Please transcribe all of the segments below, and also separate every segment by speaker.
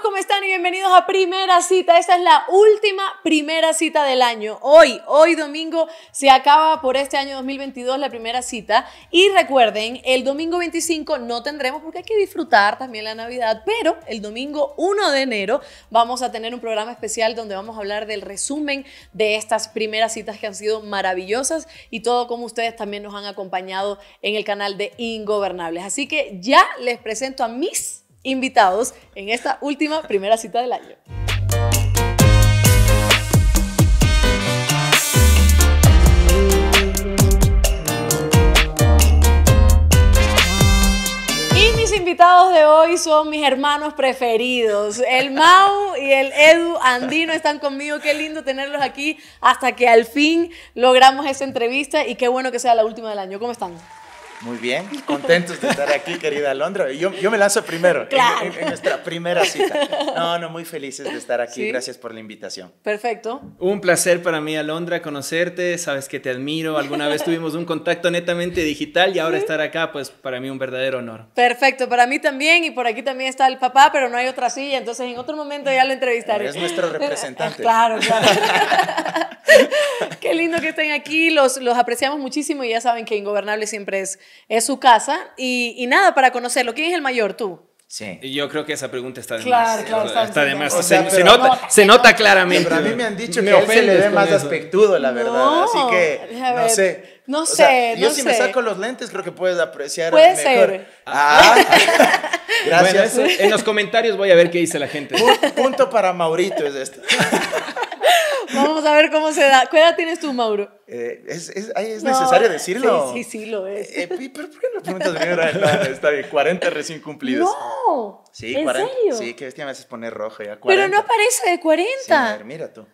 Speaker 1: ¿cómo están? Y bienvenidos a Primera Cita. Esta es la última primera cita del año. Hoy, hoy domingo, se acaba por este año 2022 la primera cita. Y recuerden, el domingo 25 no tendremos porque hay que disfrutar también la Navidad, pero el domingo 1 de enero vamos a tener un programa especial donde vamos a hablar del resumen de estas primeras citas que han sido maravillosas y todo como ustedes también nos han acompañado en el canal de Ingobernables. Así que ya les presento a mis invitados en esta última primera cita del año. Y mis invitados de hoy son mis hermanos preferidos. El Mau y el Edu Andino están conmigo. Qué lindo tenerlos aquí hasta que al fin logramos esa entrevista y qué bueno que sea la última del año. ¿Cómo están?
Speaker 2: Muy bien, contentos de estar aquí, querida Alondra. Yo, yo me lanzo primero en, nuestra primera cita. No, no, muy felices de estar aquí. Gracias por la invitación. Perfecto. Un placer
Speaker 3: para mí, Alondra, conocerte. Sabes que te admiro. Alguna vez tuvimos un contacto netamente digital y ahora estar acá, pues para mí un verdadero honor.
Speaker 1: Perfecto, para mí también. Y por aquí también está el papá, pero no hay otra silla. Entonces en otro momento ya lo entrevistaré. Es nuestro representante. Claro, claro. Qué lindo que estén aquí. Los, los apreciamos muchísimo y ya saben que Ingobernable siempre es es su casa. Y, y nada, para conocerlo. ¿Quién es el mayor? Tú.
Speaker 3: Sí. yo creo que esa pregunta está
Speaker 2: de más. está, está de más. se, nota, se nota claramente. Pero a mí me han dicho que él se le ve más aspectudo, la verdad. Así que, no sé.
Speaker 1: No sé, Yo si me saco
Speaker 2: los lentes creo que puedes apreciar Puede mejor. ser. Ah, gracias. en los comentarios voy a ver qué dice la gente. Punto para Maurito es esto.
Speaker 1: Vamos a ver cómo se da. ¿Qué edad tienes tú, Mauro?
Speaker 2: Eh, es, necesario decirlo. Sí,
Speaker 1: sí, sí lo es. Eh, ¿Pero por qué no
Speaker 2: preguntas primero? Está bien, 40 recién cumplidos.
Speaker 1: No. Sí, ¿En 40. Serio? Sí,
Speaker 2: que bestia me haces poner rojo ya. Pero no
Speaker 1: aparece de 40. Sí, a ver, mira tú.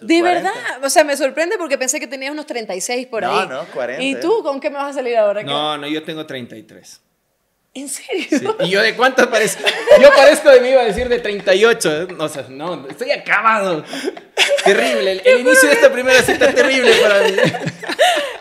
Speaker 1: De verdad, o sea, me sorprende porque pensé que tenías unos 36 por ahí. No,
Speaker 2: no, 40. ¿Y tú
Speaker 1: con qué me vas a salir ahora? No,
Speaker 2: no,
Speaker 3: yo tengo 33.
Speaker 1: ¿En serio?
Speaker 3: ¿Y yo de cuánto parezco? Yo parezco de mí, iba a decir de 38. O sea, no,
Speaker 1: estoy acabado.
Speaker 3: Terrible. El, inicio de esta primera cita es terrible para mí.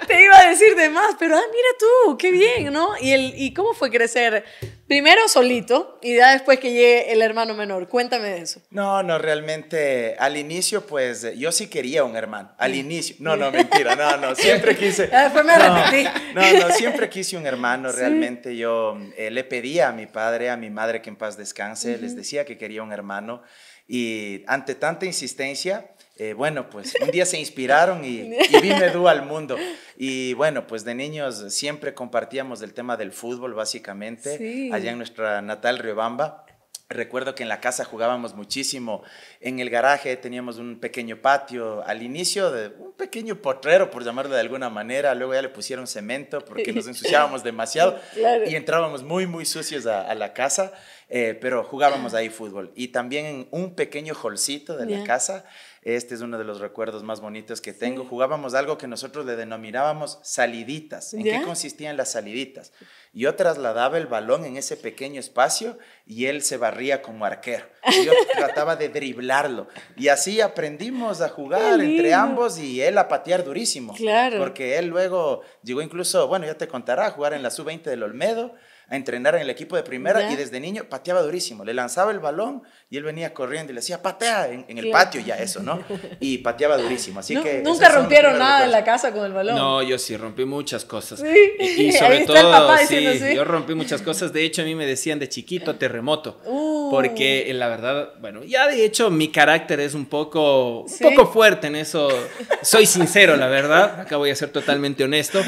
Speaker 1: Te iba a decir de más, pero ah, mira tú, qué bien, ¿no? ¿Y, el, y cómo fue crecer Primero solito y ya después que llegue el hermano menor. Cuéntame de eso.
Speaker 2: No, no, realmente al inicio pues eh, yo sí quería un hermano. Al inicio. No, no, mentira. No, no, siempre quise. después me No, no, siempre quise un hermano. Realmente yo eh, le pedía a mi padre, a mi madre que en paz descanse, les decía que quería un hermano y ante tanta insistencia eh, bueno, pues un día se inspiraron y, y vi al mundo. Y bueno, pues de niños siempre compartíamos el tema del fútbol, básicamente, allá en nuestra natal Riobamba. Recuerdo que en la casa jugábamos muchísimo. En el garaje teníamos un pequeño patio. Al inicio, de un pequeño potrero, por llamarlo de alguna manera. Luego ya le pusieron cemento porque nos ensuciábamos demasiado. Y entrábamos muy, muy sucios a, la casa. Eh, pero jugábamos ahí fútbol. Y también en un pequeño holcito de la casa este es uno de los recuerdos más bonitos que tengo. Jugábamos algo que nosotros le denominábamos saliditas. ¿En qué consistían las saliditas? Yo trasladaba el balón en ese pequeño espacio y él se barría como arquero. Yo trataba de driblarlo. Y así aprendimos a jugar entre ambos y él a patear durísimo. Claro. Porque él luego llegó incluso, bueno, ya te contará, a jugar en la sub-20 del Olmedo entrenar en el equipo de primera y desde niño pateaba durísimo. Le lanzaba el balón y él venía corriendo y le decía, patea en, el patio ya eso, ¿no? Y pateaba durísimo. Así que... Nunca rompieron nada en
Speaker 1: la casa con el balón. No,
Speaker 2: yo sí rompí muchas cosas.
Speaker 1: Y, sobre todo, sí, yo rompí
Speaker 3: muchas cosas. De hecho, a mí me decían de chiquito terremoto.
Speaker 1: Uh. Porque
Speaker 3: eh, la verdad, bueno, ya de hecho mi carácter es un poco, poco fuerte en eso. Soy sincero, la verdad. Acá voy a ser totalmente honesto.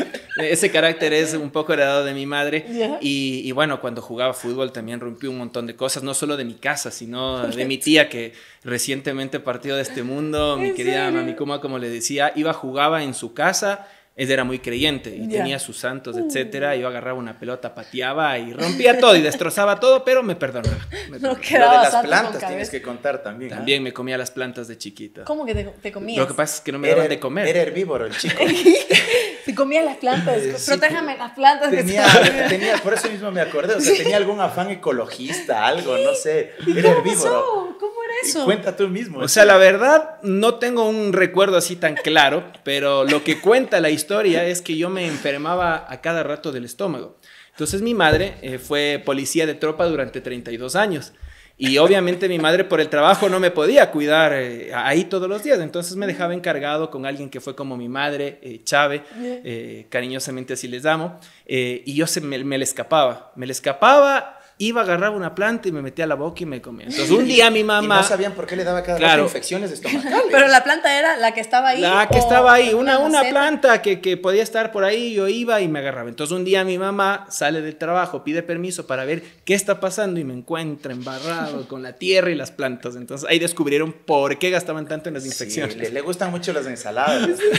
Speaker 3: E, ese carácter es un poco heredado de mi madre. Y y, bueno, cuando jugaba fútbol también rompí un montón de cosas, no solo de mi casa, sino de mi tía que recientemente partió de este mundo, mi querida serio? mami como le decía, iba, jugaba en su casa, él era muy creyente y tenía sus santos, mm. etcétera, yo agarraba una pelota, pateaba y rompía todo y destrozaba todo, pero me perdonaba.
Speaker 1: no quedaba Lo de las plantas tienes que
Speaker 3: contar también. ¿eh? También me comía las plantas de chiquita. ¿Cómo que te, comías? Lo que pasa es que no me daban
Speaker 2: de comer. Era herbívoro el chico.
Speaker 1: Y comía las plantas. Eh, Protéjame las plantas. tenía,
Speaker 2: por eso mismo me acordé. O sea, tenía algún afán ecologista, algo, no sé. Era ¿Cómo herbívoro. ¿Cómo era eso? cuenta tú mismo. O sea, la verdad, no tengo un recuerdo así tan
Speaker 3: claro, pero lo que cuenta la historia es que yo me enfermaba a cada rato del estómago. Entonces mi madre eh, fue policía de tropa durante 32 años. Y obviamente mi madre por el trabajo no me podía cuidar eh, ahí todos los días, entonces me dejaba encargado con alguien que fue como mi madre, eh,
Speaker 1: eh
Speaker 3: cariñosamente así les amo, eh, y yo se, me, me le escapaba, me le escapaba iba, agarrar una planta y me metía a la boca y me comía. Entonces, un día mi mamá. no
Speaker 2: sabían por qué le daba cada claro.
Speaker 3: infecciones estomacales.
Speaker 1: Pero la planta era la que estaba ahí. La que estaba ahí, una, una,
Speaker 3: planta que, podía estar por ahí, yo iba y me agarraba. Entonces, un día mi mamá sale del trabajo, pide permiso para ver qué está pasando y me encuentra embarrado con la tierra y las plantas. Entonces, ahí descubrieron por qué gastaban tanto en las infecciones. le, gustan mucho las ensaladas.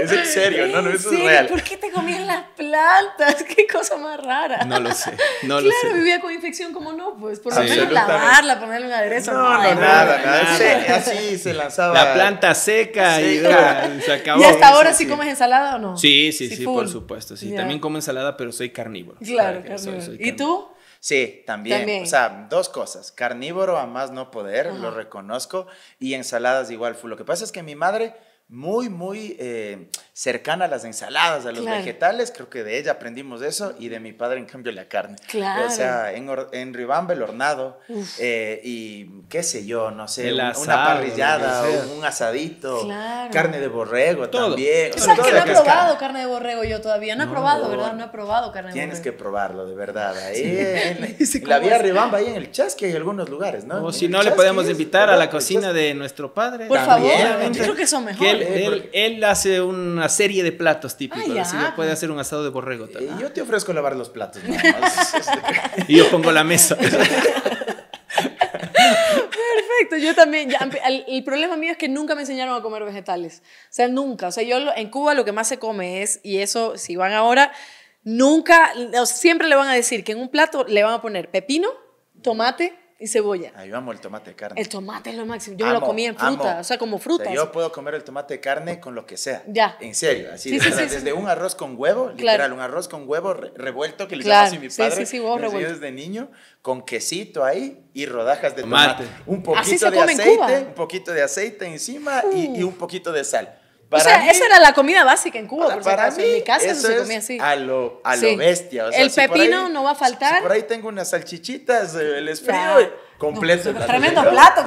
Speaker 3: ¿Es, en serio? no, no, eso es real. ¿Por
Speaker 1: qué te comían las plantas? Qué cosa más rara. No
Speaker 3: lo sé, no lo sé
Speaker 1: con infección, ¿cómo no? Pues por lo menos lavarla, ponerle un aderezo. No, no, nada, nada. así
Speaker 2: se lanzaba. La planta seca y ya,
Speaker 3: se acabó. ¿Y hasta ahora sí, comes ensalada o no? Sí, sí, sí, por supuesto. Sí, también como ensalada, pero soy
Speaker 2: carnívoro. Claro, carnívoro. ¿Y tú? Sí, también. O sea, dos cosas. Carnívoro a más no poder, lo reconozco. Y ensaladas igual. Lo que pasa es que mi madre, muy, muy... Eh, cercana a las ensaladas, a los vegetales, creo que de ella aprendimos eso y de mi padre en cambio la carne. Claro. O sea, en, en Ribamba el hornado eh, y qué sé yo, no sé, una parrillada, un, asadito, carne de borrego todo. también. O que no he probado
Speaker 1: carne de borrego yo todavía, no, ha probado, ¿verdad? No he probado carne Tienes
Speaker 2: que probarlo, de verdad. Ahí la vía Ribamba, ahí en el Chasque hay algunos lugares, ¿no? O si
Speaker 3: no, le podemos invitar a la cocina de nuestro padre. Por favor, yo creo que eso mejor. él hace una serie de platos típicos. Ah, puede hacer un asado de borrego también. Eh, yo
Speaker 2: te ofrezco lavar los platos. y yo pongo la mesa.
Speaker 1: Perfecto, yo también. el, problema mío es que nunca me enseñaron a comer vegetales. O sea, nunca. O sea, yo en Cuba lo que más se come es, y eso, si van ahora, nunca, siempre le van a decir que en un plato le van a poner pepino, tomate, y cebolla. Ah, yo amo el tomate de carne. El tomate es lo máximo. Yo lo comía en fruta, o sea, como fruta. yo puedo comer el tomate de carne
Speaker 2: con lo que sea. Ya. En serio, así. desde un arroz con huevo, literal, un arroz con huevo revuelto que le claro. mi padre. Sí, sí, vos revuelto. desde niño, con quesito ahí y rodajas de tomate. Un poquito de aceite, un poquito de aceite encima y, uh. y un poquito de sal o sea, esa era
Speaker 1: la comida básica en Cuba, Para mí, en mi casa eso se comía así. A
Speaker 2: lo, a lo bestia. O sea, el pepino
Speaker 1: no va a faltar. por
Speaker 2: ahí tengo unas salchichitas, el eh, esfrío completo. tremendo plato,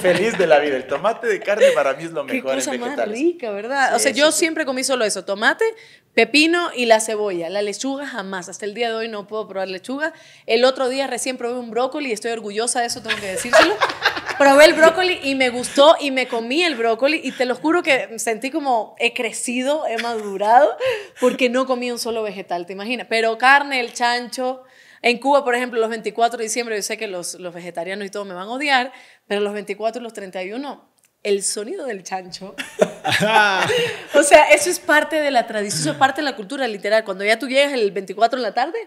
Speaker 2: Feliz de la vida. El tomate de carne para mí es lo mejor. Qué cosa rica,
Speaker 1: ¿verdad? o sea, yo siempre comí solo eso: tomate, pepino y la cebolla. La lechuga jamás. Hasta el día de hoy no puedo probar lechuga. El otro día recién probé un brócoli y estoy orgullosa de eso, tengo que decírselo. probé el brócoli y me gustó y me comí el brócoli y te lo juro que sentí como he crecido, he madurado porque no comí un solo vegetal, ¿te imaginas? Pero carne, el chancho, en Cuba, por ejemplo, los 24 de diciembre, yo sé que los, vegetarianos y todo me van a odiar, pero los 24 y los 31 el sonido del chancho. o sea, eso es parte de la tradición, eso es parte de la cultura, literal. Cuando ya tú llegas el 24 en la tarde,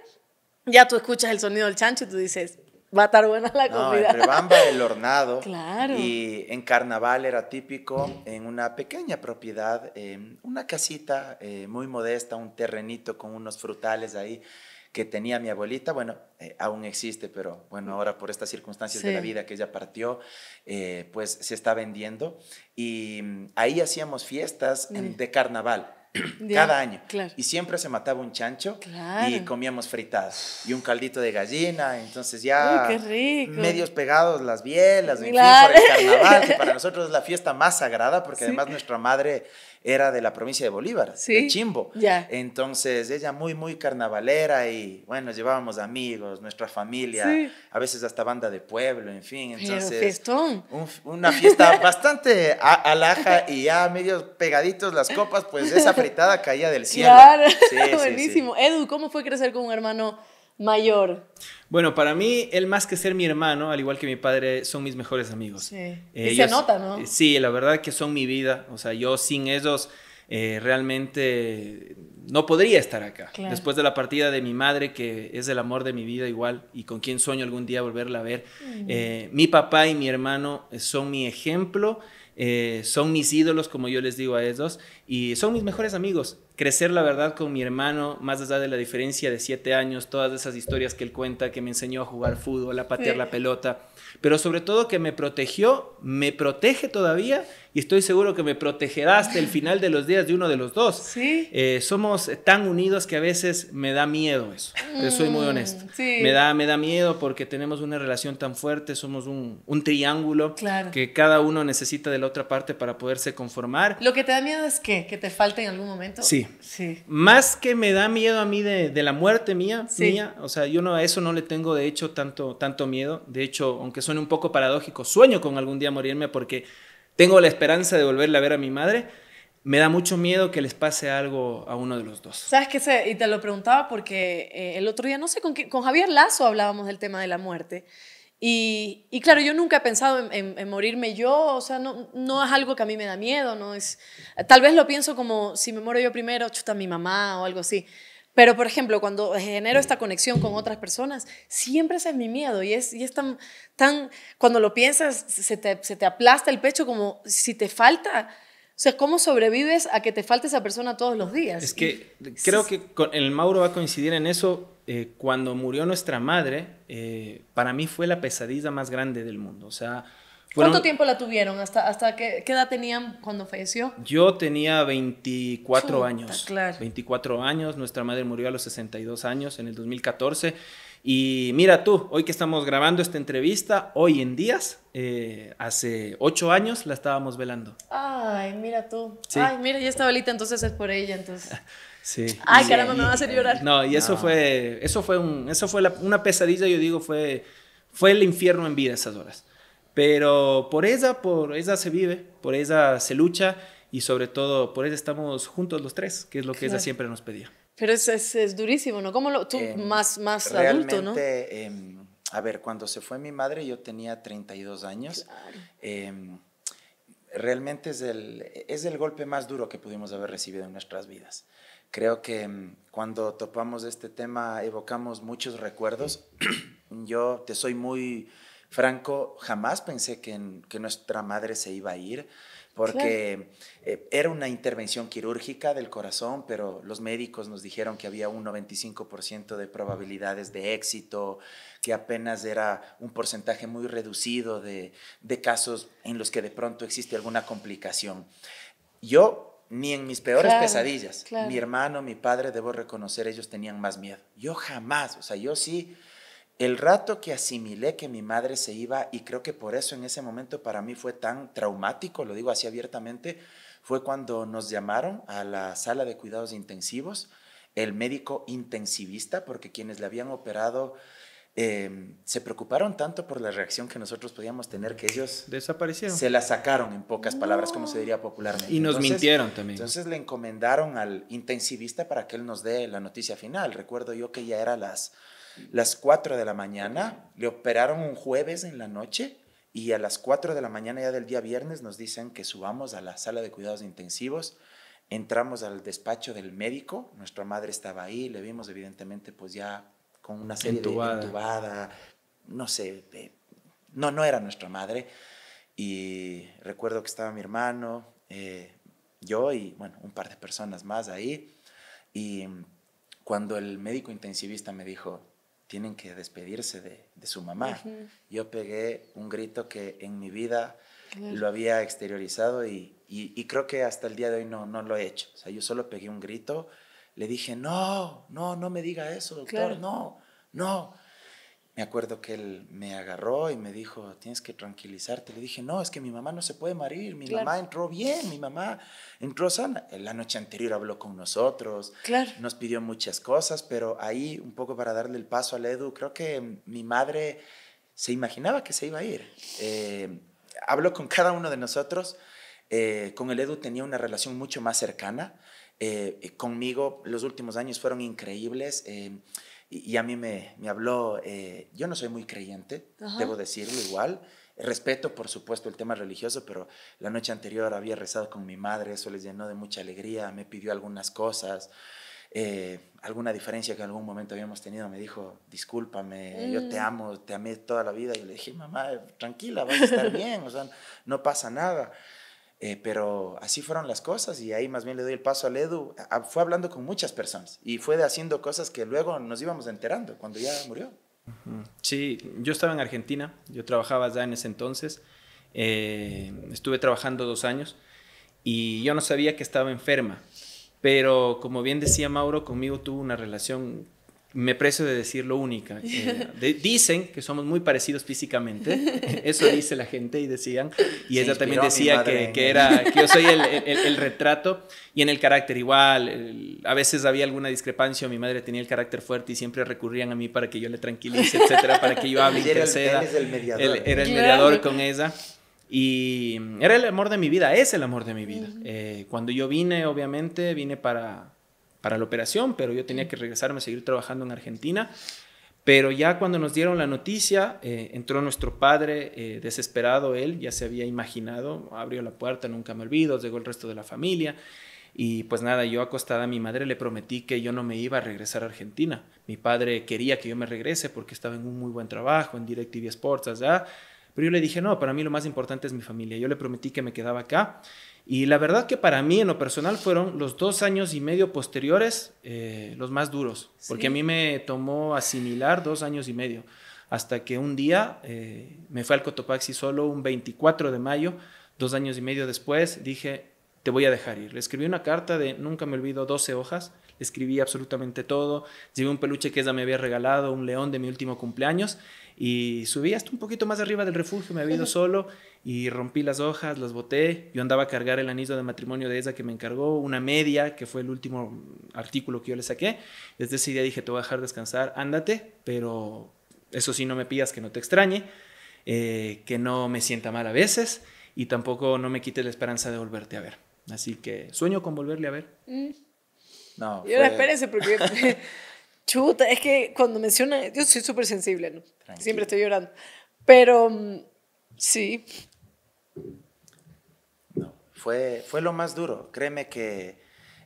Speaker 1: ya tú escuchas el sonido del chancho y tú dices, va a estar buena la no, comida. Entre bamba
Speaker 2: el hornado. Claro. Y en carnaval era típico en una pequeña propiedad, eh, una casita eh, muy modesta, un terrenito con unos frutales ahí que tenía mi abuelita, bueno, eh, aún existe, pero bueno, ahora por estas circunstancias de la vida que ella partió, eh, pues se está vendiendo. Y mm, ahí hacíamos fiestas de carnaval. cada año. Y siempre se mataba un chancho y comíamos fritas y un caldito de gallina. Entonces ya medios pegados las bielas, claro. en fin, por el carnaval, que para nosotros es la fiesta más sagrada, porque además nuestra madre era de la provincia de Bolívar, de Chimbo. Entonces ella muy, muy carnavalera y bueno, llevábamos amigos, nuestra familia, a veces hasta banda de pueblo, en fin. Entonces,
Speaker 1: un, una
Speaker 2: fiesta bastante alhaja y ya medio pegaditos las copas, pues esa fritada caía del cielo. Claro, sí, buenísimo.
Speaker 1: Edu, ¿cómo fue crecer con un hermano? mayor?
Speaker 3: Bueno, para mí, él más que ser mi hermano, al igual que mi padre, son mis mejores amigos. Sí.
Speaker 1: Eh, y se nota, ¿no? Eh,
Speaker 3: sí, la verdad que son mi vida. O sea, yo sin ellos eh, realmente no podría estar acá. Después de la partida de mi madre, que es el amor de mi vida igual y con quien sueño algún día volverla a ver, mi papá y mi hermano son mi ejemplo. Eh, son mis ídolos, como yo les digo a ellos, y son mis mejores amigos. Crecer, la verdad, con mi hermano, más allá de la diferencia de siete años, todas esas historias que él cuenta, que me enseñó a jugar fútbol, a patear la pelota pero sobre todo que me protegió, me protege todavía y estoy seguro que me protegerá hasta el final de los días de uno de los dos. ¿Sí? Eh, somos tan unidos que a veces me da miedo eso, soy muy mm, honesto. Sí. Me, da, me da miedo porque tenemos una relación tan fuerte, somos un, triángulo claro. que cada uno necesita de la otra parte para poderse conformar.
Speaker 1: Lo que te da miedo es que, que te falte en algún momento. Sí.
Speaker 3: sí. Más que me da miedo a mí de, la muerte mía, mía, o sea, yo no, a eso no le tengo de hecho tanto, tanto miedo. De hecho, aunque suene un poco paradójico, sueño con algún día morirme porque tengo la esperanza de volverle a ver a mi madre, me da mucho miedo que les pase algo a uno de los dos.
Speaker 1: ¿Sabes qué? Sé? Y te lo preguntaba porque eh, el otro día, no sé, con, con Javier Lazo hablábamos del tema de la muerte. Y, claro, yo nunca he pensado en, morirme yo, o sea, no, no es algo que a mí me da miedo, no es... Tal vez lo pienso como si me muero yo primero, chuta mi mamá o algo así pero, por ejemplo, cuando genero esta conexión con otras personas, siempre ese es mi miedo y es, es tan, cuando lo piensas, se te, aplasta el pecho como si te falta, o sea, ¿cómo sobrevives a que te falte esa persona todos los días? Es que
Speaker 3: creo que con el Mauro va a coincidir en eso. Eh, cuando murió nuestra madre, eh, para mí fue la pesadilla más grande del mundo. O sea, ¿Cuánto
Speaker 1: tiempo la tuvieron? ¿Hasta, hasta qué, edad tenían cuando falleció?
Speaker 3: Yo tenía 24 años. Claro. 24 años. Nuestra madre murió a los 62 años en el 2014. Y mira tú, hoy que estamos grabando esta entrevista, hoy en días, eh, hace ocho años la estábamos velando.
Speaker 1: Ay, mira tú. Ay, mira, ya está velita, entonces es por ella, entonces.
Speaker 3: Sí. Ay, caramba, me va a
Speaker 1: hacer llorar. No, y eso
Speaker 3: fue, eso fue, un, eso fue una pesadilla, yo digo, fue, fue el infierno en vida esas horas. Pero por ella, por ella se vive, por ella se lucha y sobre
Speaker 2: todo por ella estamos juntos los tres, que es lo que ella siempre nos pedía.
Speaker 1: Pero es, es, durísimo, ¿no? ¿Cómo lo, tú em, más, más adulto, no?
Speaker 2: Eh, a ver, cuando se fue mi madre yo tenía 32 años. Em, realmente es el, es el golpe más duro que pudimos haber recibido en nuestras vidas. Creo que cuando topamos este tema evocamos muchos recuerdos. Yo te soy muy Franco, jamás pensé que, nuestra madre se iba a ir porque eh, era una intervención quirúrgica del corazón, pero los médicos nos dijeron que había un 95% de probabilidades de éxito, que apenas era un porcentaje muy reducido de, casos en los que de pronto existe alguna complicación. Yo ni en mis peores pesadillas. Mi hermano, mi padre, debo reconocer, ellos tenían más miedo. Yo jamás, o sea, yo sí el rato que asimilé que mi madre se iba, y creo que por eso en ese momento para mí fue tan traumático, lo digo así abiertamente, fue cuando nos llamaron a la sala de cuidados intensivos, el médico intensivista, porque quienes le habían operado em, se preocuparon tanto por la reacción que nosotros podíamos tener que ellos desaparecieron. Se la sacaron en pocas palabras, como se diría popularmente. Y nos mintieron también. Entonces le encomendaron al intensivista para que él nos dé la noticia final. Recuerdo yo que ya era las las 4 de la mañana, le operaron un jueves en la noche y a las 4 de la mañana ya del día viernes nos dicen que subamos a la sala de cuidados intensivos, entramos al despacho del médico, nuestra madre estaba ahí, le vimos evidentemente pues ya con una serie no sé, no, no era nuestra madre. Y recuerdo que estaba mi hermano, eh, yo y bueno, un par de personas más ahí. Y cuando el médico intensivista me dijo, tienen que despedirse de, su mamá. Yo pegué un grito que en mi vida lo había exteriorizado y, creo que hasta el día de hoy no, no lo he hecho. O sea, yo solo pegué un grito, le dije, no, no, no me diga eso, doctor, no, no me acuerdo que él me agarró y me dijo, tienes que tranquilizarte. Le dije, no, es que mi mamá no se puede marir mi mamá entró bien, mi mamá entró sana. La noche anterior habló con nosotros, claro. nos pidió muchas cosas, pero ahí un poco para darle el paso al Edu, creo que mi madre se imaginaba que se iba a ir. Eh, habló con cada uno de nosotros, eh, con el Edu tenía una relación mucho más cercana, eh, conmigo los últimos años fueron increíbles y, a mí me, me habló, eh, yo no soy muy creyente, debo decirlo igual. Respeto, por supuesto, el tema religioso, pero la noche anterior había rezado con mi madre, eso les llenó de mucha alegría, me pidió algunas cosas. Eh, alguna diferencia que en algún momento habíamos tenido, me dijo, discúlpame, yo te mm. amo, te amé toda la vida. Y le dije, mamá, tranquila, vas a estar bien, o sea, no pasa nada. Eh, pero así fueron las cosas y ahí más bien le doy el paso al Edu. fue hablando con muchas personas y fue haciendo cosas que luego nos íbamos enterando cuando ya murió.
Speaker 3: Sí, yo estaba en Argentina, yo trabajaba ya en ese entonces, eh, estuve trabajando dos años y yo no sabía que estaba enferma, pero como bien decía Mauro, conmigo tuvo una relación me precio de decirlo única. Eh, dicen que somos muy parecidos físicamente, eso dice la gente y decían, y ella también decía que, era, yo soy el, retrato y en el carácter igual, a veces había alguna discrepancia, mi madre tenía el carácter fuerte y siempre recurrían a mí para que yo le tranquilice, etcétera, para que yo hable y Era el mediador, era el mediador con ella. Y era el amor de mi vida, es el amor de mi vida. Eh, cuando yo vine, obviamente, vine para para la operación, pero yo tenía que regresarme a seguir trabajando en Argentina. Pero ya cuando nos dieron la noticia, eh, entró nuestro padre eh, desesperado, él ya se había imaginado, abrió la puerta, nunca me olvido, llegó el resto de la familia. Y pues nada, yo acostada a mi madre le prometí que yo no me iba a regresar a Argentina. Mi padre quería que yo me regrese porque estaba en un muy buen trabajo, en DirecTV Sports, Pero yo le dije, no, para mí lo más importante es mi familia. Yo le prometí que me quedaba acá y la verdad que para mí en lo personal fueron los dos años y medio posteriores eh, los más duros, porque a mí me tomó asimilar dos años y medio, hasta que un día eh, me fue al Cotopaxi solo un 24 de mayo, dos años y medio después, dije, te voy a dejar ir. Le escribí una carta de, nunca me olvido, 12 hojas, escribí absolutamente todo. Llevé un peluche que ella me había regalado, un león de mi último cumpleaños. Y subí hasta un poquito más arriba del refugio, me había ido solo y rompí las hojas, las boté. Yo andaba a cargar el anillo de matrimonio de ella que me encargó, una media, que fue el último artículo que yo le saqué. Desde ese día dije, te voy a dejar descansar, ándate, pero eso sí, no me pidas que no te extrañe, eh, que no me sienta mal a veces y tampoco no me quite la esperanza de volverte a ver. Así que sueño con volverle a ver. Mm. No. Y ahora espérense
Speaker 1: porque. chuta, es que cuando menciona. Yo soy súper sensible, ¿no? Siempre estoy llorando. Pero. Mm, sí.
Speaker 2: No, fue, fue lo más duro. Créeme que.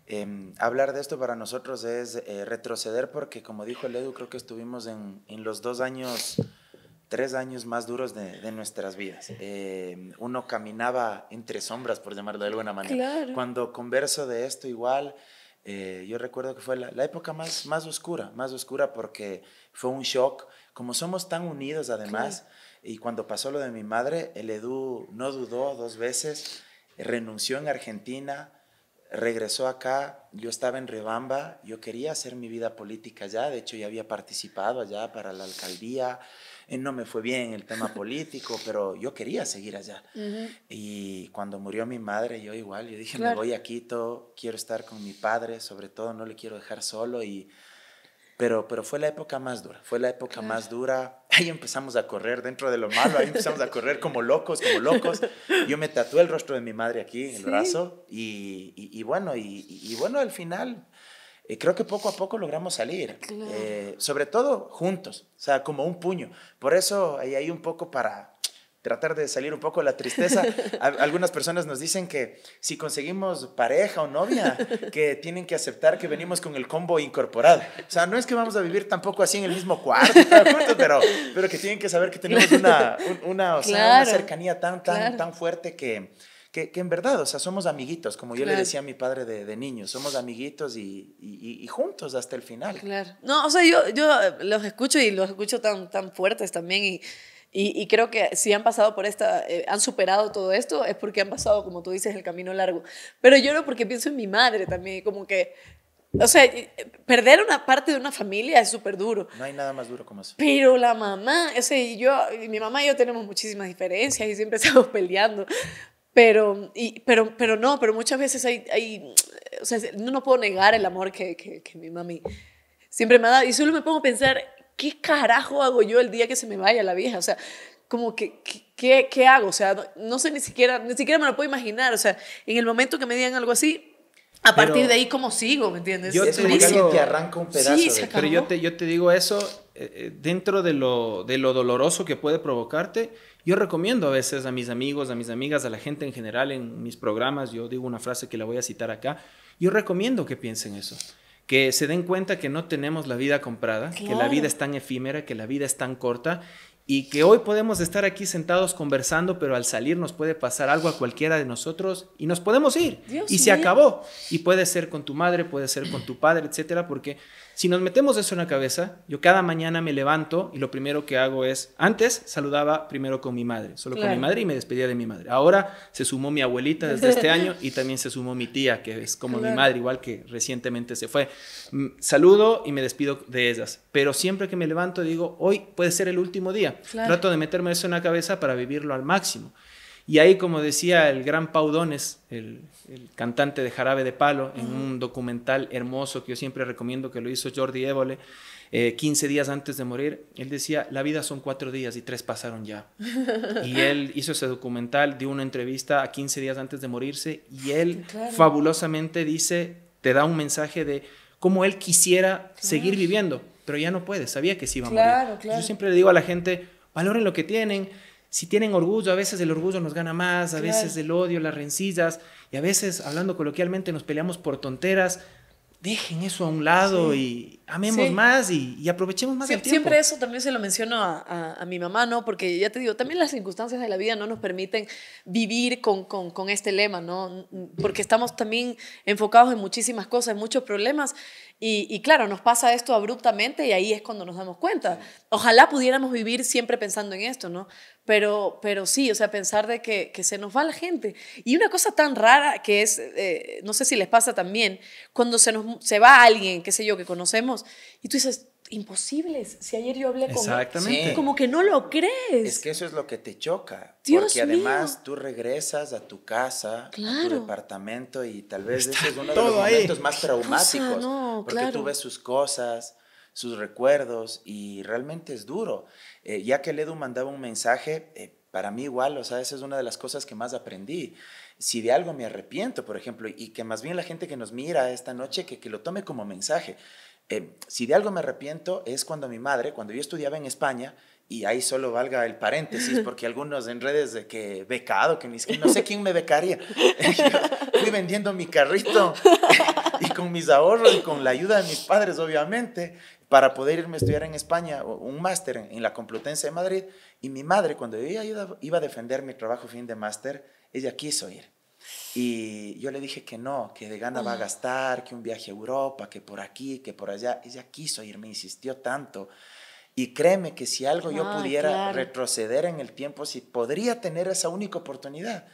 Speaker 2: Em, hablar de esto para nosotros es eh, retroceder porque, como dijo el Edu, creo que estuvimos en, en los dos años, tres años más duros de, de nuestras vidas. Em, uno caminaba entre sombras, por llamarlo de alguna manera. Claro. Cuando converso de esto igual, eh, yo recuerdo que fue la, época más, más oscura, más oscura porque fue un shock. Como somos tan unidos además, y cuando pasó lo de mi madre, el Edu no dudó dos veces, renunció en Argentina, regresó acá, yo estaba en Rebamba, yo quería hacer mi vida política allá, de hecho ya había participado allá para la alcaldía, no me fue bien el tema político, pero yo quería seguir allá. Y cuando murió mi madre, yo igual, yo dije, me voy a Quito, quiero estar con mi padre, sobre todo no le quiero dejar solo y... Pero, pero fue la época más dura, fue la época más dura. Ahí empezamos a correr dentro de lo malo, ahí empezamos a correr como locos, como locos. Yo me tatué el rostro de mi madre aquí, el brazo, y, bueno, y, y, bueno, al final y creo que poco a poco logramos salir, eh, sobre todo juntos, o sea, como un puño. Por eso ahí hay un poco para tratar de salir un poco de la tristeza. algunas personas nos dicen que si conseguimos pareja o novia, que tienen que aceptar que venimos con el combo incorporado. O sea, no es que vamos a vivir tampoco así en el mismo cuarto, pero, pero que tienen que saber que tenemos una, una, o sea, una cercanía tan, tan, tan fuerte que que, que en verdad, o sea, somos amiguitos, como yo le decía a mi padre de, de niño, somos amiguitos y, y, juntos hasta el final.
Speaker 1: Claro. No, o sea, yo, yo eh, los escucho y los escucho tan, tan fuertes también y... Y, creo que si han pasado por esta, eh, han superado todo esto, es porque han pasado, como tú dices, el camino largo. Pero yo no porque pienso en mi madre también, como que, o sea, eh, perder una parte de una familia es súper duro.
Speaker 2: No hay nada más duro como
Speaker 1: eso. Pero la mamá, o sea, yo, mi mamá y yo tenemos muchísimas diferencias y siempre estamos peleando. Pero, y, pero, pero no, pero muchas veces hay, hay o sea, no, puedo negar el amor que, que, que mi mami siempre me ha dado. Y solo me pongo a pensar, ¿qué carajo hago yo el día que se me vaya la vieja? O sea, como que, ¿qué, qué hago? O sea, no, sé ni siquiera, ni siquiera me lo puedo imaginar. O sea, en el momento que me digan algo así, a partir de ahí, ¿cómo sigo? ¿Me entiendes? Yo te, digo, arranca un pedazo. Pero yo
Speaker 3: te, digo eso, eh, eh, dentro de lo, de lo doloroso que puede provocarte, yo recomiendo a veces a mis amigos, a mis amigas, a la gente en general en mis programas, yo digo una frase que la voy a citar acá, yo recomiendo que piensen eso que se den cuenta que no tenemos la vida comprada, que la vida es tan efímera, que la vida es tan corta y que hoy podemos estar aquí sentados conversando, pero al salir nos puede pasar algo a cualquiera de nosotros y nos podemos ir y se acabó. Y puede ser con tu madre, puede ser con tu padre, etcétera, porque si nos metemos eso en la cabeza, yo cada mañana me levanto y lo primero que hago es, antes saludaba primero con mi madre, solo con mi madre y me despedía de mi madre. Ahora se sumó mi abuelita desde este año y también se sumó mi tía, que es como mi madre, igual que recientemente se fue. Mm, saludo y me despido de ellas, pero siempre que me levanto digo, hoy puede ser el último día. Trato de meterme eso en la cabeza para vivirlo al máximo. Y ahí, como decía el gran Paudones, el, cantante de Jarabe de Palo, en un documental hermoso que yo siempre recomiendo que lo hizo Jordi Évole, 15 eh, días antes de morir, él decía, la vida son cuatro días y tres pasaron ya. y él hizo ese documental, dio una entrevista a 15 días antes de morirse y él fabulosamente dice, te da un mensaje de cómo él quisiera seguir viviendo, pero ya no puede, sabía que se iba a morir. Yo siempre le digo a la gente, valoren lo que tienen, si tienen orgullo, a veces el orgullo nos gana más, a veces el odio, las rencillas, y a veces, hablando coloquialmente, nos peleamos por tonteras. Dejen eso a un lado y amemos más y, aprovechemos más el tiempo. Siempre eso
Speaker 1: también se lo menciono a, mi mamá, ¿no? Porque ya te digo, también las circunstancias de la vida no nos permiten vivir con, este lema, ¿no? Porque estamos también enfocados en muchísimas cosas, en muchos problemas. Y, y, claro, nos pasa esto abruptamente y ahí es cuando nos damos cuenta. Ojalá pudiéramos vivir siempre pensando en esto, ¿no? Pero, pero sí, o sea, pensar de que, que se nos va la gente. Y una cosa tan rara que es, eh, no sé si les pasa también, cuando se, nos, se va alguien, qué sé yo, que conocemos, y tú dices, imposibles. Si ayer yo hablé con Exactamente. como
Speaker 2: que no lo crees. Es que eso es lo que te choca. porque además tú regresas a tu casa, a tu departamento y tal vez es uno de los momentos más traumáticos. porque tú ves sus cosas, sus recuerdos y realmente es duro. Eh, ya que el mandaba un mensaje, eh, para mí igual, o sea, esa es una de las cosas que más aprendí. Si de algo me arrepiento, por ejemplo, y que más bien la gente que nos mira esta noche, que, que lo tome como mensaje. Eh, si de algo me arrepiento es cuando mi madre, cuando yo estudiaba en España, y ahí solo valga el paréntesis, porque algunos en redes de que becado, que, que no sé quién me becaría. fui vendiendo mi carrito y con mis ahorros y con la ayuda de mis padres, obviamente, para poder irme a estudiar en España un máster en la Complutense de Madrid. Y mi madre, cuando yo iba a defender mi trabajo fin de máster, ella quiso ir. Y yo le dije que no, que de gana va a gastar, que un viaje a Europa, que por aquí, que por allá. Ella quiso ir, me insistió tanto. Y créeme que si algo yo pudiera retroceder en el tiempo, si podría tener esa única oportunidad.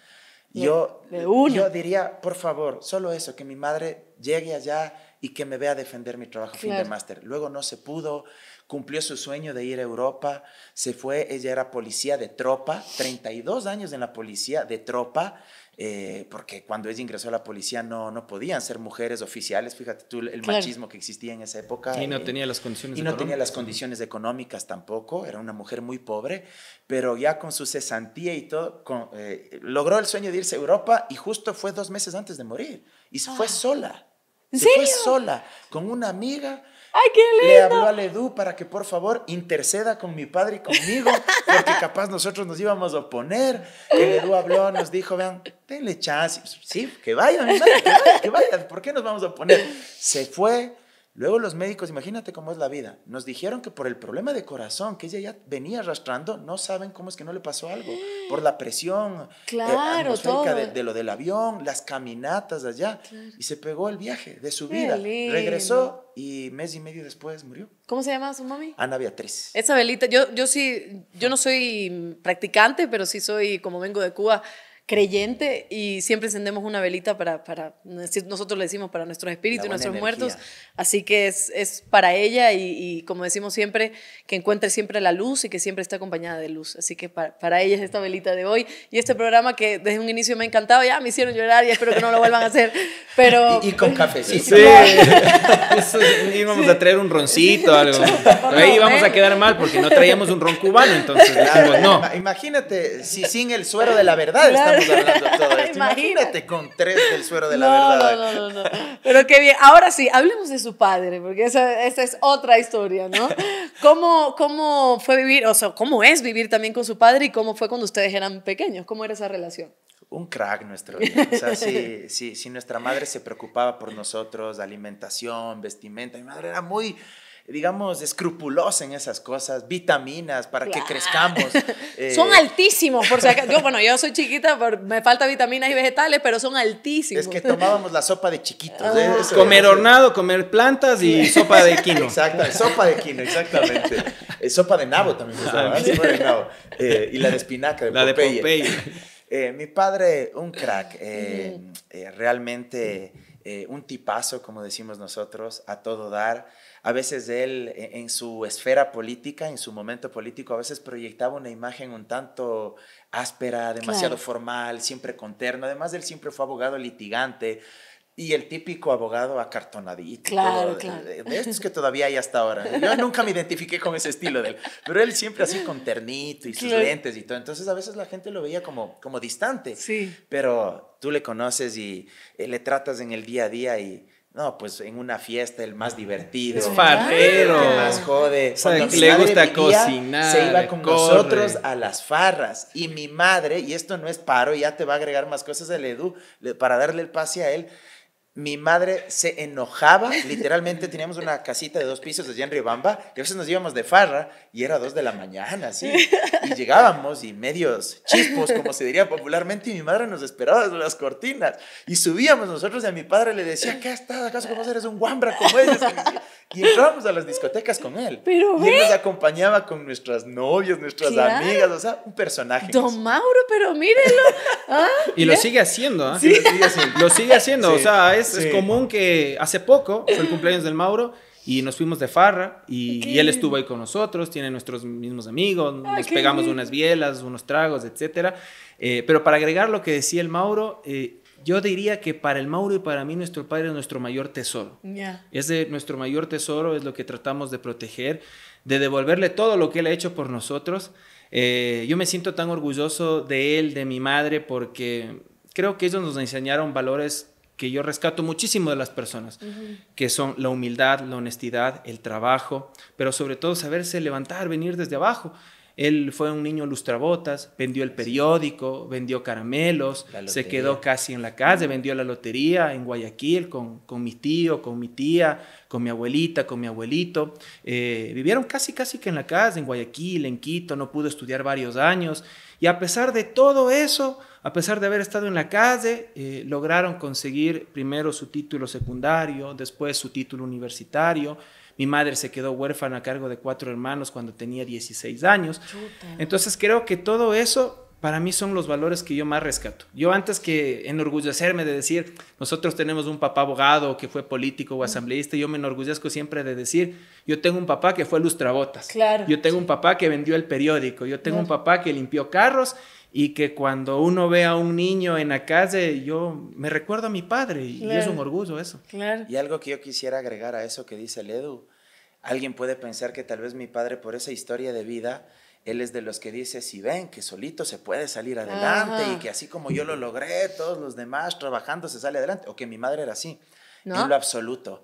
Speaker 2: yo, yo diría, por favor, solo eso, que mi madre llegue allá y que me vea defender mi trabajo fin de máster. Luego no se pudo, cumplió su sueño de ir a Europa, se fue, ella era policía de tropa, 32 años en la policía de tropa, eh, porque cuando ella ingresó a la policía no, no podían ser mujeres oficiales, fíjate tú el machismo que existía en esa época. Y no eh, tenía
Speaker 3: las condiciones Y no económicas. tenía las
Speaker 2: condiciones económicas tampoco, era una mujer muy pobre, pero ya con su cesantía y todo, eh, logró el sueño de irse a Europa y justo fue dos meses antes de morir, y fue ah. sola se fue sola con una amiga. ¡Ay, qué lindo! Le habló a Edu para que por favor interceda con mi padre y conmigo, porque capaz nosotros nos íbamos a oponer. El habló, nos dijo, vean, denle chance. Sí, que vayan, que vayan, que vaya, ¿por qué nos vamos a oponer? Se fue, Luego los médicos, imagínate cómo es la vida, nos dijeron que por el problema de corazón que ella ya venía arrastrando, no saben cómo es que no le pasó algo, por la presión eh,
Speaker 1: claro, atmosférica de,
Speaker 2: lo del avión, las caminatas allá, y se pegó el viaje de su vida. Regresó y mes y medio después murió.
Speaker 1: ¿Cómo se llama su mami?
Speaker 2: Ana Beatriz.
Speaker 1: Esa velita, yo, yo sí, yo ah. no soy practicante, pero sí soy, como vengo de Cuba, creyente y siempre encendemos una velita para, para nosotros le decimos para nuestros espíritus y nuestros muertos, así que es, es para ella y, como decimos siempre, que encuentre siempre la luz y que siempre esté acompañada de luz, así que para, ella es esta velita de hoy y este programa que desde un inicio me ha encantado, ya me hicieron llorar y espero que no lo vuelvan a hacer, pero... Y,
Speaker 2: con cafecito. Sí.
Speaker 3: íbamos a traer un roncito, algo. ahí íbamos a quedar mal porque no traíamos un
Speaker 2: ron cubano, entonces no. Imagínate si sin el suero de la verdad está Imagínate con tres del suero de la verdad.
Speaker 1: No, no, no, Pero qué bien. Ahora sí, hablemos de su padre, porque esa, es otra historia, ¿no? ¿Cómo, ¿Cómo fue vivir, o sea, cómo es vivir también con su padre y cómo fue cuando ustedes eran pequeños? ¿Cómo era esa relación?
Speaker 2: un crack nuestro. O sea, si, si, nuestra madre se preocupaba por nosotros, alimentación, vestimenta, mi madre era muy, digamos, escrupulosa en esas cosas, vitaminas para que crezcamos. Eh, son
Speaker 1: altísimos, por bueno, yo soy chiquita, me falta vitaminas y vegetales, pero son altísimos. Es que tomábamos la sopa de chiquitos. Ah.
Speaker 2: ¿eh? comer hornado, comer plantas y sopa de quino. sopa de quino, exactamente. Eh, sopa de nabo también. Ah, de nabo. y la de espinaca. la de pompeya. mi padre, un crack, realmente un tipazo, como decimos nosotros, a todo dar a veces él e, en su esfera política, en su momento político, a veces proyectaba una imagen un tanto áspera, demasiado formal, siempre con terno. Además, él siempre fue abogado litigante y el típico abogado acartonadito. Claro, claro. De, estos que todavía hay hasta ahora. Yo nunca me identifiqué con ese estilo de él, pero él siempre así con ternito y sus lentes y todo. Entonces, a veces la gente lo veía como, como distante. Sí. Pero tú le conoces y eh, le tratas en el día a día y no, pues en una fiesta el más divertido. Es farrero. El más jode. O le gusta cocinar. Se iba con nosotros a las farras. Y mi madre, y esto no es paro, ya te va a agregar más cosas de Edu, para darle el pase a él mi madre se enojaba, literalmente teníamos una casita de dos pisos allá en Riobamba, que a veces nos íbamos de farra y era dos de la mañana, así, y llegábamos y medios chispos, como se diría popularmente, y mi madre nos esperaba desde las cortinas, y subíamos nosotros y a mi padre le decía, ¿qué estás? ¿Acaso Eres un guambra como eres. Y entrábamos a las discotecas con él. y nos acompañaba con nuestras novias, nuestras amigas, o sea, un personaje. Don
Speaker 1: Mauro, pero mírenlo. y lo ah, sigue
Speaker 2: haciendo, ¿ah? sí. lo sigue haciendo. Lo sigue haciendo, o sea, es
Speaker 3: es común que hace poco fue el cumpleaños del Mauro y nos fuimos de farra y, él estuvo ahí con nosotros, tiene nuestros mismos amigos, nos pegamos unas bielas, unos tragos, etc. Eh, pero para agregar lo que decía el Mauro, eh, yo diría que para el Mauro y para mí nuestro padre es nuestro mayor tesoro. Es nuestro mayor tesoro, es lo que tratamos de proteger, de devolverle todo lo que él ha hecho por nosotros. Eh, yo me siento tan orgulloso de él, de mi madre, porque creo que ellos nos enseñaron valores que yo rescato muchísimo de las personas, que son la humildad, la honestidad, el trabajo, pero sobre todo saberse levantar, venir desde abajo. Él fue un niño lustrabotas, vendió el periódico, vendió caramelos, se quedó casi en la calle, vendió la lotería en Guayaquil con, mi tío, con mi tía, con mi abuelita, con mi abuelito. Eh, vivieron casi, casi que en la casa en Guayaquil, en Quito, no pudo estudiar varios años. Y a pesar de todo eso, a pesar de haber estado en la calle, eh, lograron conseguir primero su título secundario, después su título universitario. Mi madre se quedó huérfana a cargo de cuatro hermanos cuando tenía 16 años. Entonces creo que todo eso para mí son los valores que yo más rescato. Yo antes que enorgullecerme de decir, nosotros tenemos un papá abogado que fue político o asambleísta, yo me enorgullezco siempre de decir, yo tengo un papá que fue lustrabotas. Yo tengo un papá que vendió el periódico, yo tengo un papá que limpió carros y que cuando uno ve a un niño en la calle, yo me recuerdo a mi padre y, es un
Speaker 2: orgullo eso. Claro. Y algo que yo quisiera agregar a eso que dice el alguien puede pensar que tal vez mi padre por esa historia de vida, él es de los que dice, si ven que solito se puede salir adelante y que así como yo lo logré, todos los demás trabajando se sale adelante, o que mi madre era así, ¿No? en lo absoluto.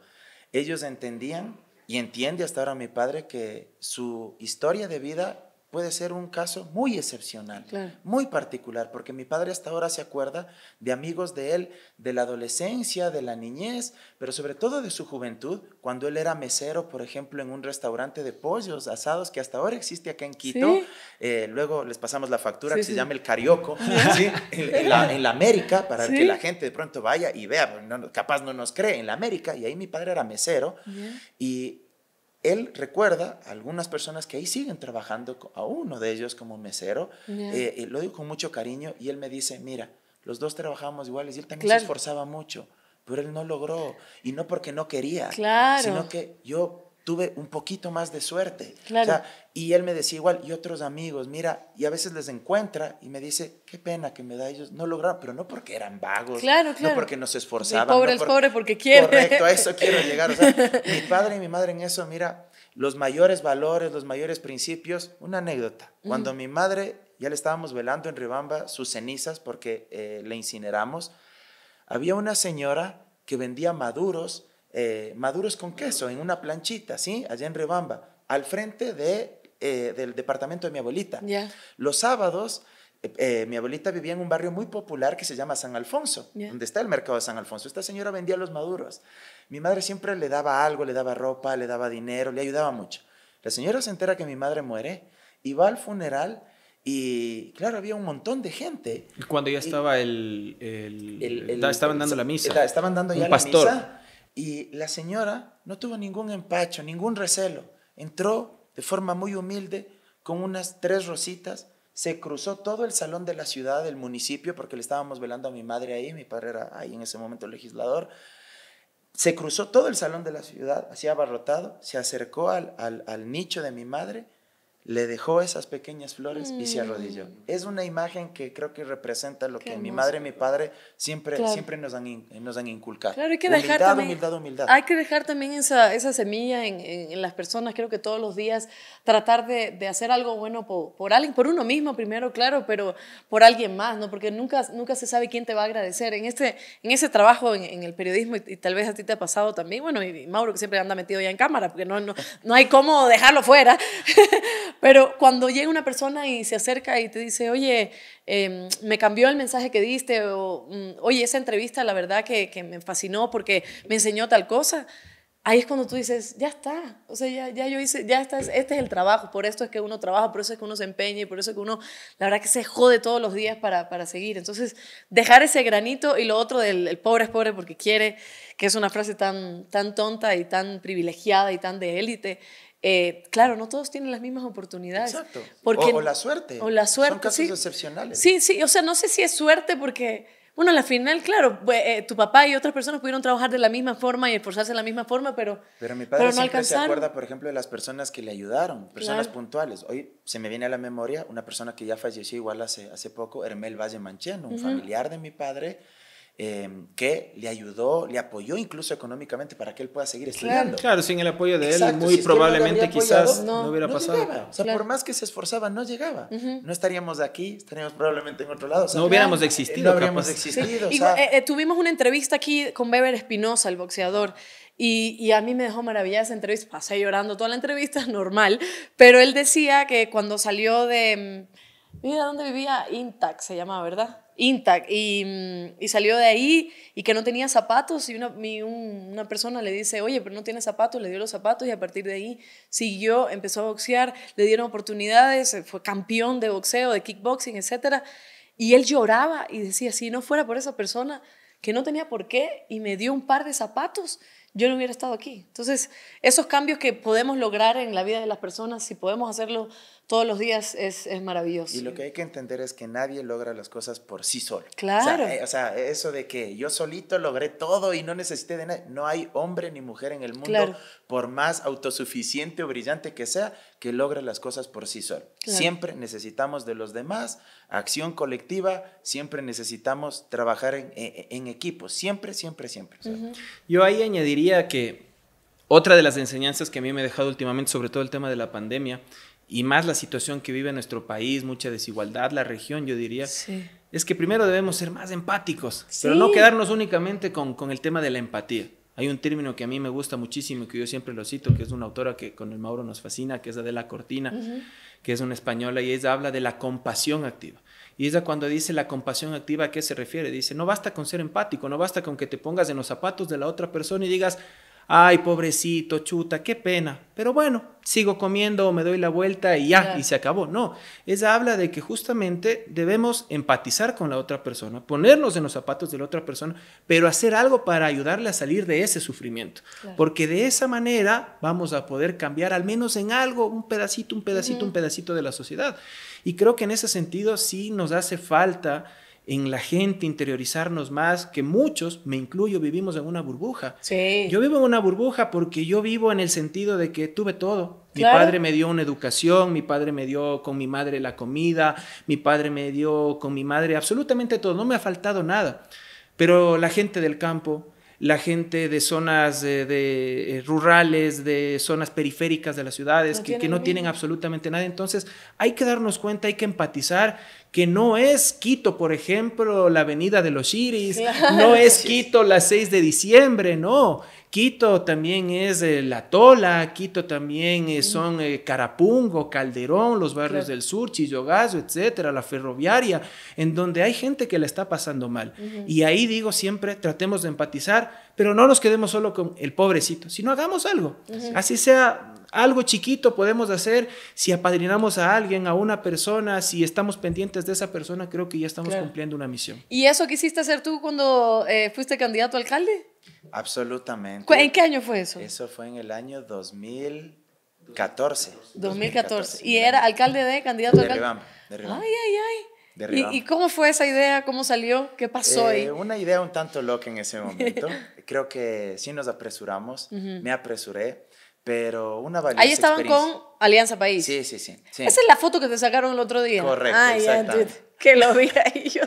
Speaker 2: Ellos entendían y entiende hasta ahora mi padre que su historia de vida puede ser un caso muy excepcional, muy particular, porque mi padre hasta ahora se acuerda de amigos de él, de la adolescencia, de la niñez, pero sobre todo de su juventud, cuando él era mesero, por ejemplo, en un restaurante de pollos asados que hasta ahora existe acá en Quito. Eh, luego les pasamos la factura que se llama el Carioco, en, la, América, para que la gente de pronto vaya y vea, capaz no nos cree, en la América, y ahí mi padre era mesero, y él recuerda algunas personas que ahí siguen trabajando, a uno de ellos como mesero, eh, eh, lo digo con mucho cariño, y él me dice, mira, los dos trabajamos iguales, y él también se esforzaba mucho, pero él no logró, y no porque no quería, sino que yo tuve un poquito más de suerte. y él me decía igual, y otros amigos, mira, y a veces les encuentra y me dice, qué pena que me da ellos, no lograron, pero no porque eran vagos, claro, no porque no se esforzaban. El pobre es pobre
Speaker 1: porque quiere. Correcto, a eso
Speaker 2: quiero llegar. O sea, mi padre y mi madre en eso, mira, los mayores valores, los mayores principios, una anécdota. Cuando mi madre, ya le estábamos velando en Ribamba sus cenizas porque eh, le incineramos, había una señora que vendía maduros eh, maduros con queso en una planchita, ¿sí? Allá en Rebamba, al frente de, eh, del departamento de mi abuelita. Los sábados, eh, mi abuelita vivía en un barrio muy popular que se llama San Alfonso, donde está el mercado de San Alfonso. Esta señora vendía los maduros. Mi madre siempre le daba algo, le daba ropa, le daba dinero, le ayudaba mucho. La señora se entera que mi madre muere y va al funeral y claro, había un montón de gente.
Speaker 3: Cuando ya estaba el, el, Estaban dando la misa. Estaban dando ya la misa.
Speaker 2: Y la señora no tuvo ningún empacho, ningún recelo. Entró de forma muy humilde con unas tres rositas, se cruzó todo el salón de la ciudad, del municipio, porque le estábamos velando a mi madre ahí, mi padre era ahí en ese momento legislador. Se cruzó todo el salón de la ciudad, así abarrotado, se acercó al, al nicho de mi madre, le dejó esas pequeñas flores y se mm. arrodilló. Es una imagen que creo que representa lo que mi madre y mi padre siempre, siempre nos, han, nos han inculcado. hay que dejar también, humildad, humildad. Hay que
Speaker 1: dejar también esa, esa semilla en, las personas, creo que todos los días tratar de, hacer algo bueno por, alguien, por uno mismo primero, claro, pero por alguien más, ¿no? Porque nunca, nunca se sabe quién te va a agradecer. En, este, en ese trabajo en, el periodismo, y, tal vez a ti te ha pasado también, bueno, y, Mauro que siempre anda metido ya en cámara, porque no, no, no hay cómo dejarlo fuera. Pero cuando llega una persona y se acerca y te dice, oye, em, me cambió el mensaje que diste, o mm, oye, esa entrevista la verdad que, que, me fascinó porque me enseñó tal cosa, ahí es cuando tú dices, ya está, o sea, ya, ya yo hice, ya está, este es el trabajo, por esto es que uno trabaja, por eso es que uno se empeña y por eso es que uno, la verdad que se jode todos los días para, para seguir. Entonces, dejar ese granito y lo otro del el pobre es pobre porque quiere, que es una frase tan, tan tonta y tan privilegiada y tan de élite, eh, claro, no todos tienen las mismas oportunidades. Exacto.
Speaker 2: Porque, o, la suerte. O la suerte. Son casos excepcionales.
Speaker 1: Sí, sí, o sea, no sé si es suerte porque, bueno, al final, claro, eh, tu papá y otras personas pudieron trabajar de la misma forma y esforzarse de la misma forma, pero.
Speaker 2: Pero mi padre no siempre se acuerda, por ejemplo, de las personas que le ayudaron, personas puntuales. Hoy se me viene a la memoria una persona que ya falleció igual hace, hace poco, Hermel Valle Mancheno, un familiar de mi padre Em, que le ayudó, le apoyó incluso económicamente para que él pueda seguir estudiando. Claro, sin el apoyo de él muy probablemente quizás no, hubiera pasado. O sea, por más que se esforzaba, no llegaba. No estaríamos aquí, estaríamos probablemente en otro lado. no hubiéramos existido. No existido. Eh,
Speaker 1: eh, tuvimos una entrevista aquí con Beber Espinosa, el boxeador. Y, a mí me dejó maravillada esa entrevista. Pasé llorando toda la entrevista, normal. Pero él decía que cuando salió de... Mm, mira, ¿dónde vivía? Intac se llamaba, ¿verdad? Intact. Y, mm, y, salió de ahí y que no tenía zapatos. Y una, mi, una persona le dice, oye, pero no tiene zapatos. Le dio los zapatos y a partir de ahí siguió, empezó a boxear, le dieron oportunidades, eh, fue campeón de boxeo, de kickboxing, etc. Y él lloraba y decía, si no fuera por esa persona que no tenía por qué y me dio un par de zapatos, yo no hubiera estado aquí. Entonces, esos cambios que podemos lograr en la vida de las personas, si podemos hacerlo todos los días es, es, maravilloso. Y lo que hay que entender es que nadie logra
Speaker 2: las cosas por sí solo. Claro. Eh, o sea, eso de que yo solito logré todo y no necesité de nadie. No hay hombre ni mujer en el mundo, por más autosuficiente o brillante que sea, que logre las cosas por sí solo. Siempre necesitamos de los demás, acción colectiva, siempre necesitamos trabajar en, e, e, en, equipo, siempre, siempre, siempre.
Speaker 3: Yo ahí añadiría que otra de las enseñanzas que a mí me ha dejado últimamente, sobre todo el tema de la pandemia, y más la situación que vive nuestro país, mucha desigualdad, la región, yo diría, es que primero debemos ser más empáticos, pero no quedarnos únicamente con, con, el tema de la empatía. Hay un término que a mí me gusta muchísimo y que yo siempre lo cito, que es una autora que con el Mauro nos fascina, que es Adela Cortina, la cortina, que es una española, y ella habla de la compasión activa. Y ella cuando dice la compasión activa, ¿a qué se refiere? Dice, no basta con ser empático, no basta con que te pongas en los zapatos de la otra persona y digas, ay, pobrecito, chuta, qué pena. Pero bueno, sigo comiendo, me doy la vuelta y ya, y se acabó. No, ella habla de que justamente debemos empatizar con la otra persona, ponernos en los zapatos de la otra persona, pero hacer algo para ayudarle a salir de ese sufrimiento. Porque de esa manera vamos a poder cambiar al menos en algo, un pedacito, un pedacito, un pedacito de la sociedad. Y creo que en ese sentido sí nos hace falta en la gente, interiorizarnos más, que muchos, me incluyo, vivimos en una burbuja. Sí. Yo vivo en una burbuja porque yo vivo en el sentido de que tuve todo. Mi padre me dio una educación, mi padre me dio con mi madre la comida, mi padre me dio con mi madre absolutamente todo, no me ha faltado nada. Pero la gente del campo, la gente de zonas eh, de, eh, rurales, de zonas periféricas de las ciudades, que, no tienen absolutamente nada. Entonces hay que darnos cuenta, hay que empatizar que no es Quito, por ejemplo, la Avenida de los Iris, no es Quito la 6 de diciembre, no. Quito también es eh, La Tola, Quito también eh, son eh, Carapungo, Calderón, los barrios del sur, Chillogazo, etcétera, la ferroviaria, en donde hay gente que la está pasando mal. Y ahí digo siempre, tratemos de empatizar, pero no nos quedemos solo con el pobrecito, sino hagamos algo. Así sea algo chiquito podemos hacer si apadrinamos a alguien, a una persona, si estamos pendientes de esa persona, creo que ya
Speaker 2: estamos cumpliendo una misión.
Speaker 1: ¿Y eso quisiste hacer tú cuando eh, fuiste candidato a alcalde?
Speaker 2: Absolutamente.
Speaker 1: ¿En qué año fue eso?
Speaker 2: Eso fue en el año 2014.
Speaker 1: 2014. Y era alcalde de candidato a alcalde. de Ay, ay, ay. ¿Y, cómo fue esa idea? ¿Cómo salió? ¿Qué pasó eh, ahí?
Speaker 2: Una idea un tanto loca en ese momento. Creo que sí nos apresuramos. Me apresuré. Pero una valiosa Ahí estaban con
Speaker 1: Alianza País.
Speaker 2: Sí, sí, sí, Esa es la
Speaker 1: foto que te sacaron el otro día. Correcto, ah, exactamente. que lo vi ahí yo.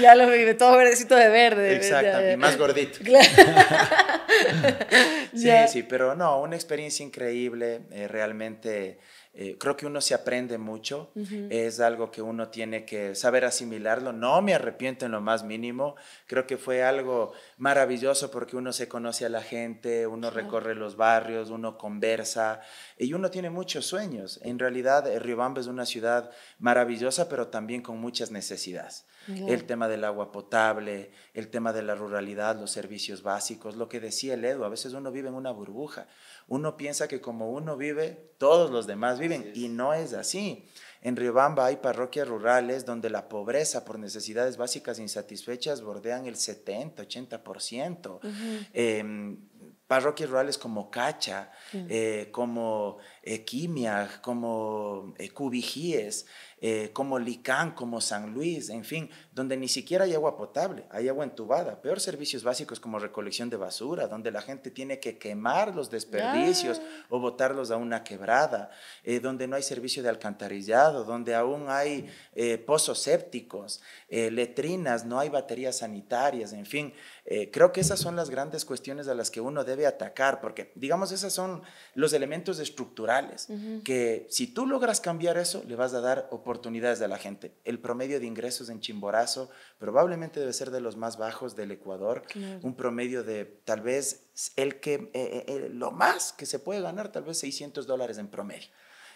Speaker 1: ya lo vi, de todo verdecito de verde. Y más
Speaker 2: gordito. Claro. sí, sí, pero no, una experiencia increíble. Eh, realmente eh, creo que uno se aprende mucho, es algo que uno tiene que saber asimilarlo, no me arrepiento en lo más mínimo, creo que fue algo maravilloso porque uno se conoce a la gente, uno recorre los barrios, uno conversa y uno tiene muchos sueños. En realidad, eh, Riobamba es una ciudad maravillosa, pero también con muchas necesidades el tema del agua potable, el tema de la ruralidad, los servicios básicos, lo que decía el Edu, a veces uno vive en una burbuja, uno piensa que como uno vive, todos los demás viven y no es así. En Riobamba hay parroquias rurales donde la pobreza por necesidades básicas insatisfechas bordean el 70, 80%. Em, parroquias rurales como Cacha, eh, como Equimia, como eh, Cubijíes, eh, como Licán, como San Luis, en fin, donde ni siquiera hay agua potable, hay agua entubada, peor servicios básicos como recolección de basura, donde la gente tiene que quemar los desperdicios o botarlos a una quebrada, eh, donde no hay servicio de alcantarillado, donde aún hay eh, pozos sépticos, letrinas, no hay baterías sanitarias, en fin, eh, creo que esas son las grandes cuestiones a las que uno debe atacar, porque digamos, esos son los elementos estructurales, que si tú logras cambiar eso, le vas a dar oportunidades a la gente. El promedio de ingresos en Chimborazo probablemente debe ser de los más bajos del Ecuador, un promedio de tal vez el que, eh, eh, lo más que se puede ganar, tal vez 600 dólares en promedio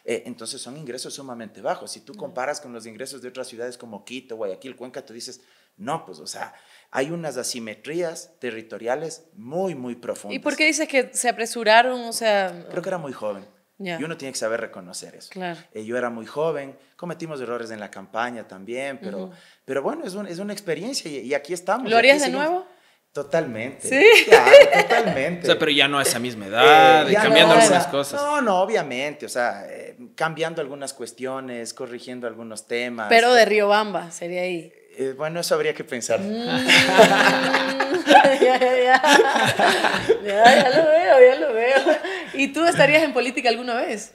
Speaker 2: entonces son ingresos sumamente bajos. Si tú mm. comparas con los ingresos de otras ciudades como Quito, Guayaquil, Cuenca, tú dices, no, pues, o sea, hay unas asimetrías territoriales muy, muy profundas. ¿Y por
Speaker 1: qué dices que se apresuraron? O sea, Creo que era muy joven. Y uno
Speaker 2: tiene que saber reconocer eso. Claro. Eh, yo era muy joven, cometimos errores en la campaña también, pero, pero bueno, es, es una experiencia y, aquí estamos. ¿Lo harías de nuevo? Totalmente. Sí. Claro, totalmente.
Speaker 3: O sea, pero ya no a esa misma edad, eh, cambiando algunas cosas.
Speaker 2: No, no, obviamente. O sea, eh, cambiando algunas cuestiones, corrigiendo algunos temas. Pero de
Speaker 1: Riobamba sería ahí.
Speaker 2: Eh, bueno, eso habría que pensar. Mm.
Speaker 1: ya, ya, lo veo, ya lo veo. ¿Y tú estarías en política alguna vez?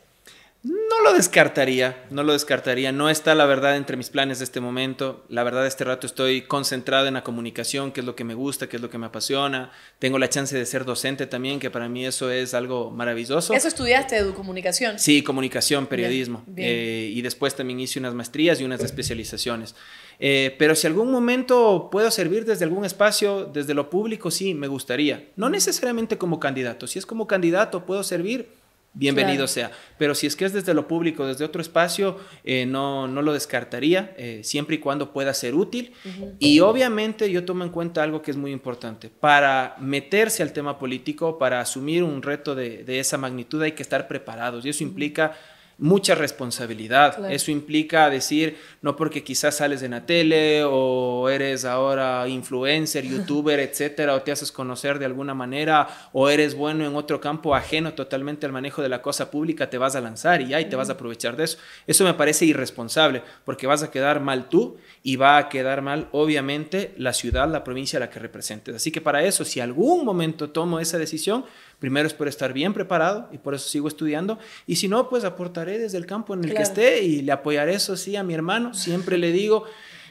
Speaker 3: No lo descartaría, no lo descartaría. No está la verdad entre mis planes de este momento. La verdad, este rato estoy concentrado en la comunicación, que es lo que me gusta, que es lo que me apasiona. Tengo la chance de ser docente también, que para mí eso es algo maravilloso. ¿Eso
Speaker 1: estudiaste, Edu, comunicación?
Speaker 3: Sí, comunicación, periodismo. Eh, y después también hice unas maestrías y unas especializaciones. Eh, pero si algún momento puedo servir desde algún espacio, desde lo público, sí, me gustaría. No necesariamente como candidato. Si es como candidato, puedo servir, bienvenido sea. Pero si es que es desde lo público, desde otro espacio, eh, no, no lo descartaría, eh, siempre y cuando pueda ser útil.
Speaker 1: Y obviamente
Speaker 3: yo tomo en cuenta algo que es muy importante. Para meterse al tema político, para asumir un reto de, de esa magnitud, hay que estar preparados. Y eso implica mucha responsabilidad. Eso implica decir, no porque quizás sales en la tele o eres ahora influencer, youtuber, etcétera, o te haces conocer de alguna manera, o eres bueno en otro campo ajeno totalmente al manejo de la cosa pública, te vas a lanzar y ya, y te vas a aprovechar de eso. Eso me parece irresponsable, porque vas a quedar mal tú y va a quedar mal, obviamente, la ciudad, la provincia a la que representes. Así que para eso, si algún momento tomo esa decisión, primero es por estar bien preparado y por eso sigo estudiando, y si no, pues aportaré desde el campo en el que esté y le apoyaré eso sí a mi hermano. Siempre le digo,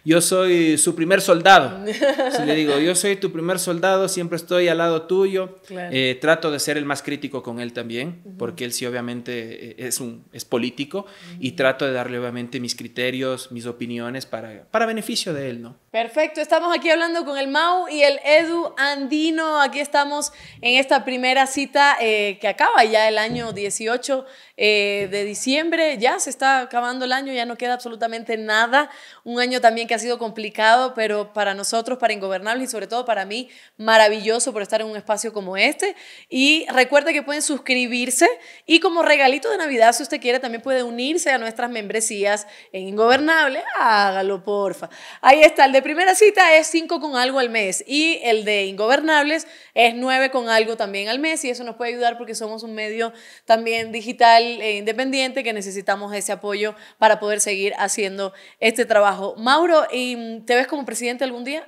Speaker 3: yo soy su primer soldado. Si le digo, yo soy tu primer soldado, siempre estoy al lado tuyo, eh, trato de ser el más crítico con él también, porque él sí obviamente e-, es, un, es político, y trato de darle obviamente mis criterios, mis opiniones para, para beneficio de él, ¿no?
Speaker 1: Perfecto, estamos aquí hablando con el Mau y el Edu Andino, aquí estamos en esta primera cita eh, que acaba ya el año 18 eh, de diciembre, ya se está acabando el año, ya no queda absolutamente nada, un año también que ha sido complicado, pero para nosotros, para Ingobernables y sobre todo para mí, maravilloso por estar en un espacio como este. Y recuerde que pueden suscribirse y como regalito de Navidad, si usted quiere, también puede unirse a nuestras membresías en Ingobernable. Hágalo, porfa. Ahí está, el de primera cita es 5 con algo al mes y el de Ingobernables es 9 con algo también al mes y eso nos puede ayudar porque somos un medio también digital e independiente que necesitamos ese apoyo para poder seguir haciendo este trabajo. Mauro ¿y mm, ¿te ves como presidente algún día?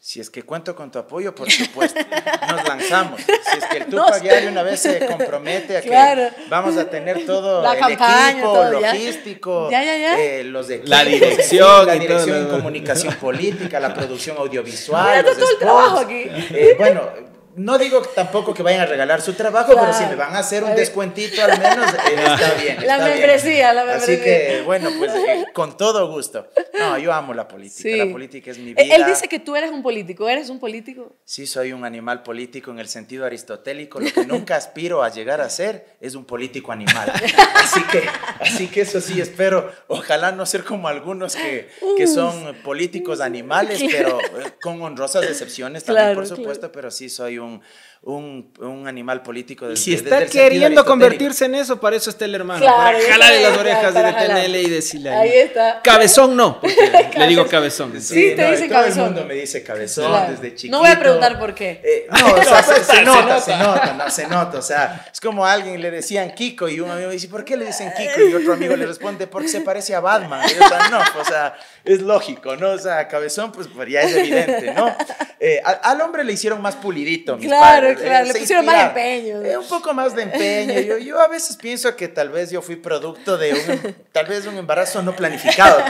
Speaker 2: Si es que cuento con tu apoyo, por supuesto, nos lanzamos. Si es que el Tupac ya una vez se compromete a que vamos a tener todo el equipo
Speaker 1: logístico, eh,
Speaker 2: los de la dirección, la dirección y en comunicación política, la producción audiovisual, todo el trabajo aquí. Eh, bueno, no digo tampoco que vayan a regalar su trabajo, pero si me van a hacer un descuentito al menos, eh, está bien. la membresía, la membresía. Así que, bueno, pues eh, con todo gusto. No, yo amo la política, la política es mi e-, vida. Él dice
Speaker 1: que tú eres un político, ¿eres un político?
Speaker 2: Sí, soy un animal político en el sentido aristotélico. Lo que nunca aspiro a llegar a ser es un político animal. Así que, así que eso sí espero. Ojalá no ser como algunos que, son políticos animales, pero eh, con honrosas decepciones también, por supuesto, pero sí soy un um, un, un animal político. Del, y si está queriendo convertirse
Speaker 3: en eso, para eso está el hermano. Claro, para jalarle las orejas de TNL y decirle. Ahí está. Cabezón no. le digo cabezón.
Speaker 2: Sí, te todo cabezón. Todo el mundo me dice cabezón desde chiquito. No voy a preguntar
Speaker 1: por qué. Eh, no, o sea, se, pues, nota, se nota,
Speaker 2: se nota. O sea, es como a alguien le decían Kiko y un amigo dice, ¿por qué le dicen Kiko? Y otro amigo le responde, porque se parece a Batman. o sea, no, o sea, es lógico, ¿no? O sea, cabezón, pues, pues ya es evidente, ¿no? Eh, al, hombre le hicieron más pulidito, mis padres le pusieron más empeño. Eh, un poco más de empeño. Yo, yo a veces pienso que tal vez yo fui producto de un, tal vez un embarazo no planificado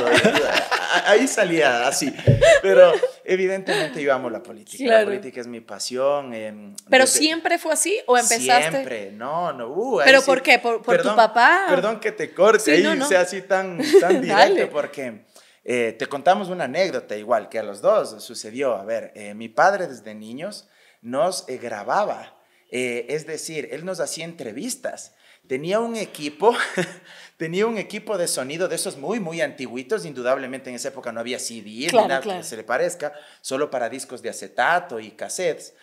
Speaker 2: Ahí salía así. Pero evidentemente yo amo la política. La política es mi pasión. Em, ¿Pero
Speaker 1: siempre fue así o empezaste?
Speaker 2: Siempre, no, no. Uh, ¿Pero por qué? ¿Por, tu papá? Perdón que te corte sí, ahí, sea así tan, tan directo, porque... Eh, te contamos una anécdota igual que a los dos sucedió. A ver, eh, mi padre desde niños nos eh, grababa, eh, es decir, él nos hacía entrevistas. Tenía un equipo, tenía un equipo de sonido de esos muy, muy antiguitos, indudablemente en esa época no había CD, ni nada que se le parezca, solo para discos de acetato y cassettes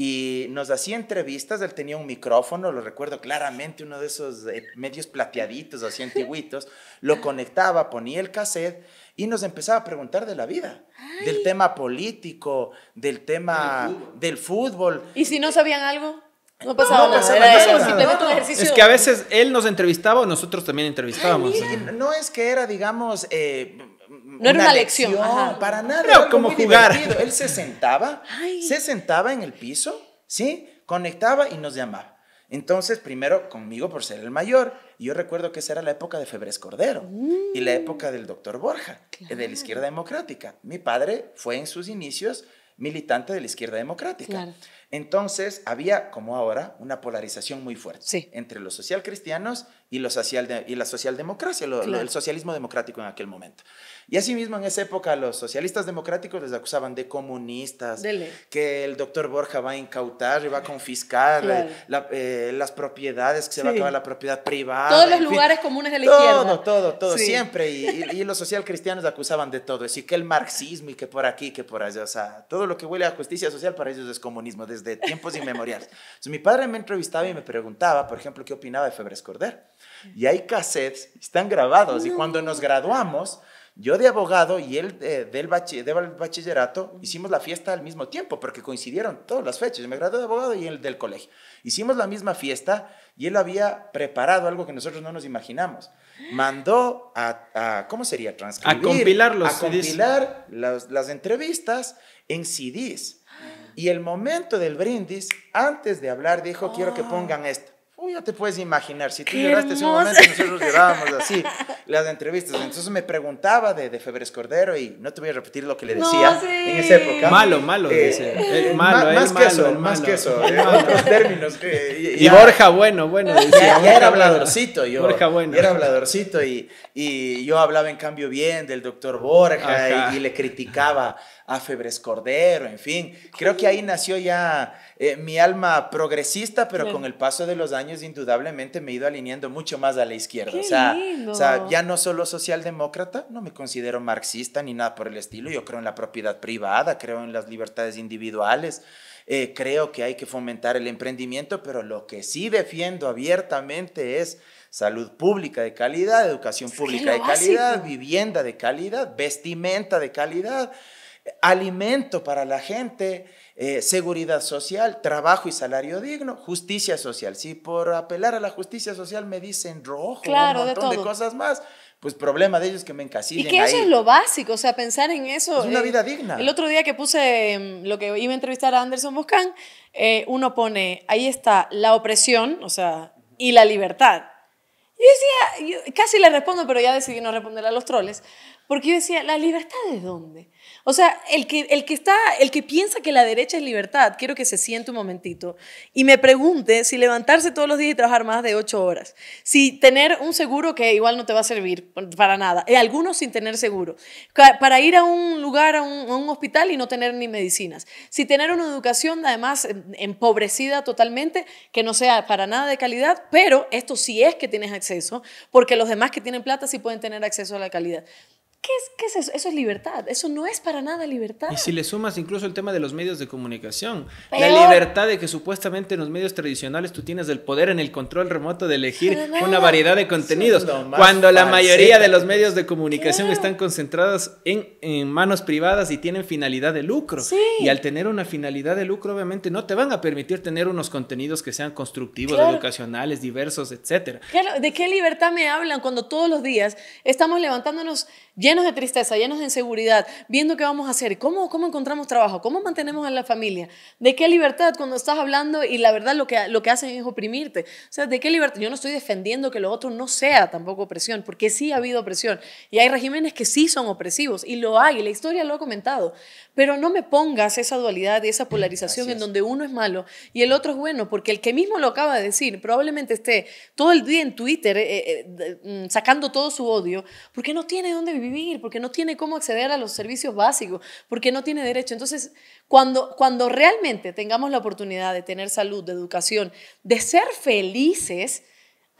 Speaker 2: y nos hacía entrevistas, él tenía un micrófono, lo recuerdo claramente, uno de esos eh, medios plateaditos, así antiguitos, lo conectaba, ponía el cassette y nos empezaba a preguntar de la vida, del tema político, del tema del fútbol.
Speaker 1: ¿Y si no sabían algo? No pasaba, nada. ejercicio. Es que a
Speaker 2: veces él nos entrevistaba o nosotros
Speaker 3: también entrevistábamos.
Speaker 2: no es que era, digamos... Eh, no era una, lección, para nada. era como jugar. Él se sentaba, se sentaba en el piso, ¿sí? Conectaba y nos llamaba. Entonces, primero conmigo por ser el mayor. Y yo recuerdo que esa era la época de Febres Cordero y la época del doctor Borja, eh, de la izquierda democrática. Mi padre fue en sus inicios militante de la izquierda democrática. Claro. Entonces, había, como ahora, una polarización muy fuerte entre los socialcristianos y, los social y la socialdemocracia, el socialismo democrático en aquel momento. Y asimismo, en esa época, los socialistas democráticos les acusaban de comunistas, que el doctor Borja va a incautar y va a confiscar eh, las propiedades, que se va a acabar la propiedad privada. Todos los lugares
Speaker 1: comunes de la todo, izquierda. Todo, todo, todo, siempre.
Speaker 2: Y, los socialcristianos cristianos acusaban de todo. Es decir, que el marxismo y que por aquí, que por allá. O sea, todo lo que huele a justicia social para ellos es comunismo de tiempos inmemoriales. Entonces, mi padre me entrevistaba y me preguntaba, por ejemplo, qué opinaba de Febres Corder. Y hay cassettes, están grabados. Y cuando nos graduamos, yo de abogado y él eh, del, bachillerato hicimos la fiesta al mismo tiempo porque coincidieron todas las fechas. Yo me gradué de abogado y él del colegio. Hicimos la misma fiesta y él había preparado algo que nosotros no nos imaginamos. Mandó a, ¿cómo sería? Transcribir. A compilar A compilar las entrevistas en CDs. Y el momento del brindis, antes de hablar, dijo, quiero que oh. pongan esto ya te puedes imaginar, si tú llegaste lloraste ese momento, nosotros llevábamos así, las entrevistas. Entonces me preguntaba de, de Febres Cordero y no te voy a repetir lo que le decía en esa época. Malo, malo, eh, dice. Eh, malo, eh, más, que eso, más que eso, en otros términos. y, Borja, bueno, bueno. era habladorcito yo. Borja, bueno. Era habladorcito y, y yo hablaba en cambio bien del doctor Borja y, le criticaba a Febres Cordero, en fin. Creo que ahí nació ya mi alma progresista, pero con el paso de los años indudablemente me he ido alineando mucho más a la izquierda. o, sea, ya no solo socialdemócrata, no me considero marxista ni nada por el estilo. Yo creo en la propiedad privada, creo en las libertades individuales. Eh, creo que hay que fomentar el emprendimiento, pero lo que sí defiendo abiertamente es salud pública de calidad, educación pública de calidad, vivienda de calidad, vestimenta de calidad, eh, alimento para la gente eh, seguridad social, trabajo y salario digno, justicia social. Si por apelar a la justicia social me dicen rojo, claro, un montón de, cosas más, pues problema de ellos que me encasillen. Y que eso es lo
Speaker 1: básico, o sea, pensar en eso. Es una eh, vida digna. El otro día que puse em, lo que iba a entrevistar a Anderson Boscan, eh, uno pone, ahí está la opresión, o sea, y la libertad. Yo decía, casi le respondo, pero ya decidí no responder a los troles, porque yo decía, ¿la libertad de dónde? O sea, el que, el que está, el que piensa que la derecha es libertad, quiero que se siente un momentito y me pregunte si levantarse todos los días y trabajar más de ocho horas, si tener un seguro que igual no te va a servir para nada, eh, algunos sin tener seguro, para ir a un lugar, a un, a un hospital y no tener ni medicinas, si tener una educación además em, empobrecida totalmente, que no sea para nada de calidad, pero esto sí es que tienes acceso, porque los demás que tienen plata sí pueden tener acceso a la calidad. ¿Qué es, eso? Eso es libertad. Eso no es para nada libertad. Y si
Speaker 3: le sumas incluso el tema de los medios de comunicación, la libertad de que supuestamente en los medios tradicionales tú tienes el poder en el control remoto de elegir una variedad de contenidos, cuando la mayoría de los medios de comunicación están concentrados en, manos privadas y tienen finalidad de lucro. Y al tener una finalidad de lucro, obviamente no te van a permitir tener unos contenidos que sean constructivos, educacionales, diversos, etc.
Speaker 1: Claro, ¿de qué libertad me hablan cuando todos los días estamos levantándonos? llenos de tristeza, llenos de inseguridad, viendo qué vamos a hacer, cómo, cómo encontramos trabajo, cómo mantenemos a la familia, de qué libertad cuando estás hablando y la verdad lo que, lo que hacen es oprimirte. O sea, de qué libertad. Yo no estoy defendiendo que lo otro no sea tampoco opresión, porque sí ha habido opresión y hay regímenes que sí son opresivos y lo hay, la historia lo ha comentado. Pero no me pongas esa dualidad, y esa mm, polarización en donde uno es malo y el otro es bueno, porque el que mismo lo acaba de decir probablemente esté todo el día en Twitter eh, eh, eh, mm, sacando todo su odio, porque no tiene dónde vivir, porque no tiene cómo acceder a los servicios básicos, porque no tiene derecho. Entonces, cuando, cuando realmente tengamos la oportunidad de tener salud, de educación, de ser felices,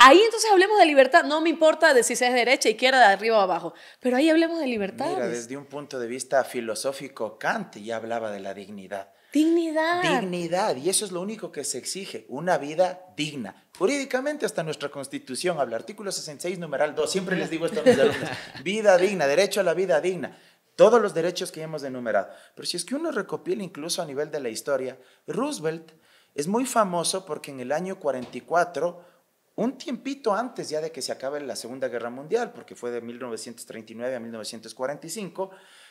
Speaker 1: Ahí entonces hablemos de libertad. No me importa de si es derecha, izquierda, de arriba o abajo, pero ahí hablemos de libertad. Mira, desde
Speaker 2: un punto de vista filosófico, Kant ya hablaba de la dignidad.
Speaker 1: Dignidad.
Speaker 2: Dignidad. Y eso es lo único que se exige, una vida digna. Jurídicamente hasta nuestra constitución habla, artículo 66, numeral 2, siempre les digo esto a mis alumnos, vida digna, derecho a la vida digna, todos los derechos que hemos enumerado. Pero si es que uno recopila incluso a nivel de la historia, Roosevelt es muy famoso porque en el año 44 un tiempito antes ya de que se acabe la Segunda Guerra Mundial, porque fue de 1939 a 1945,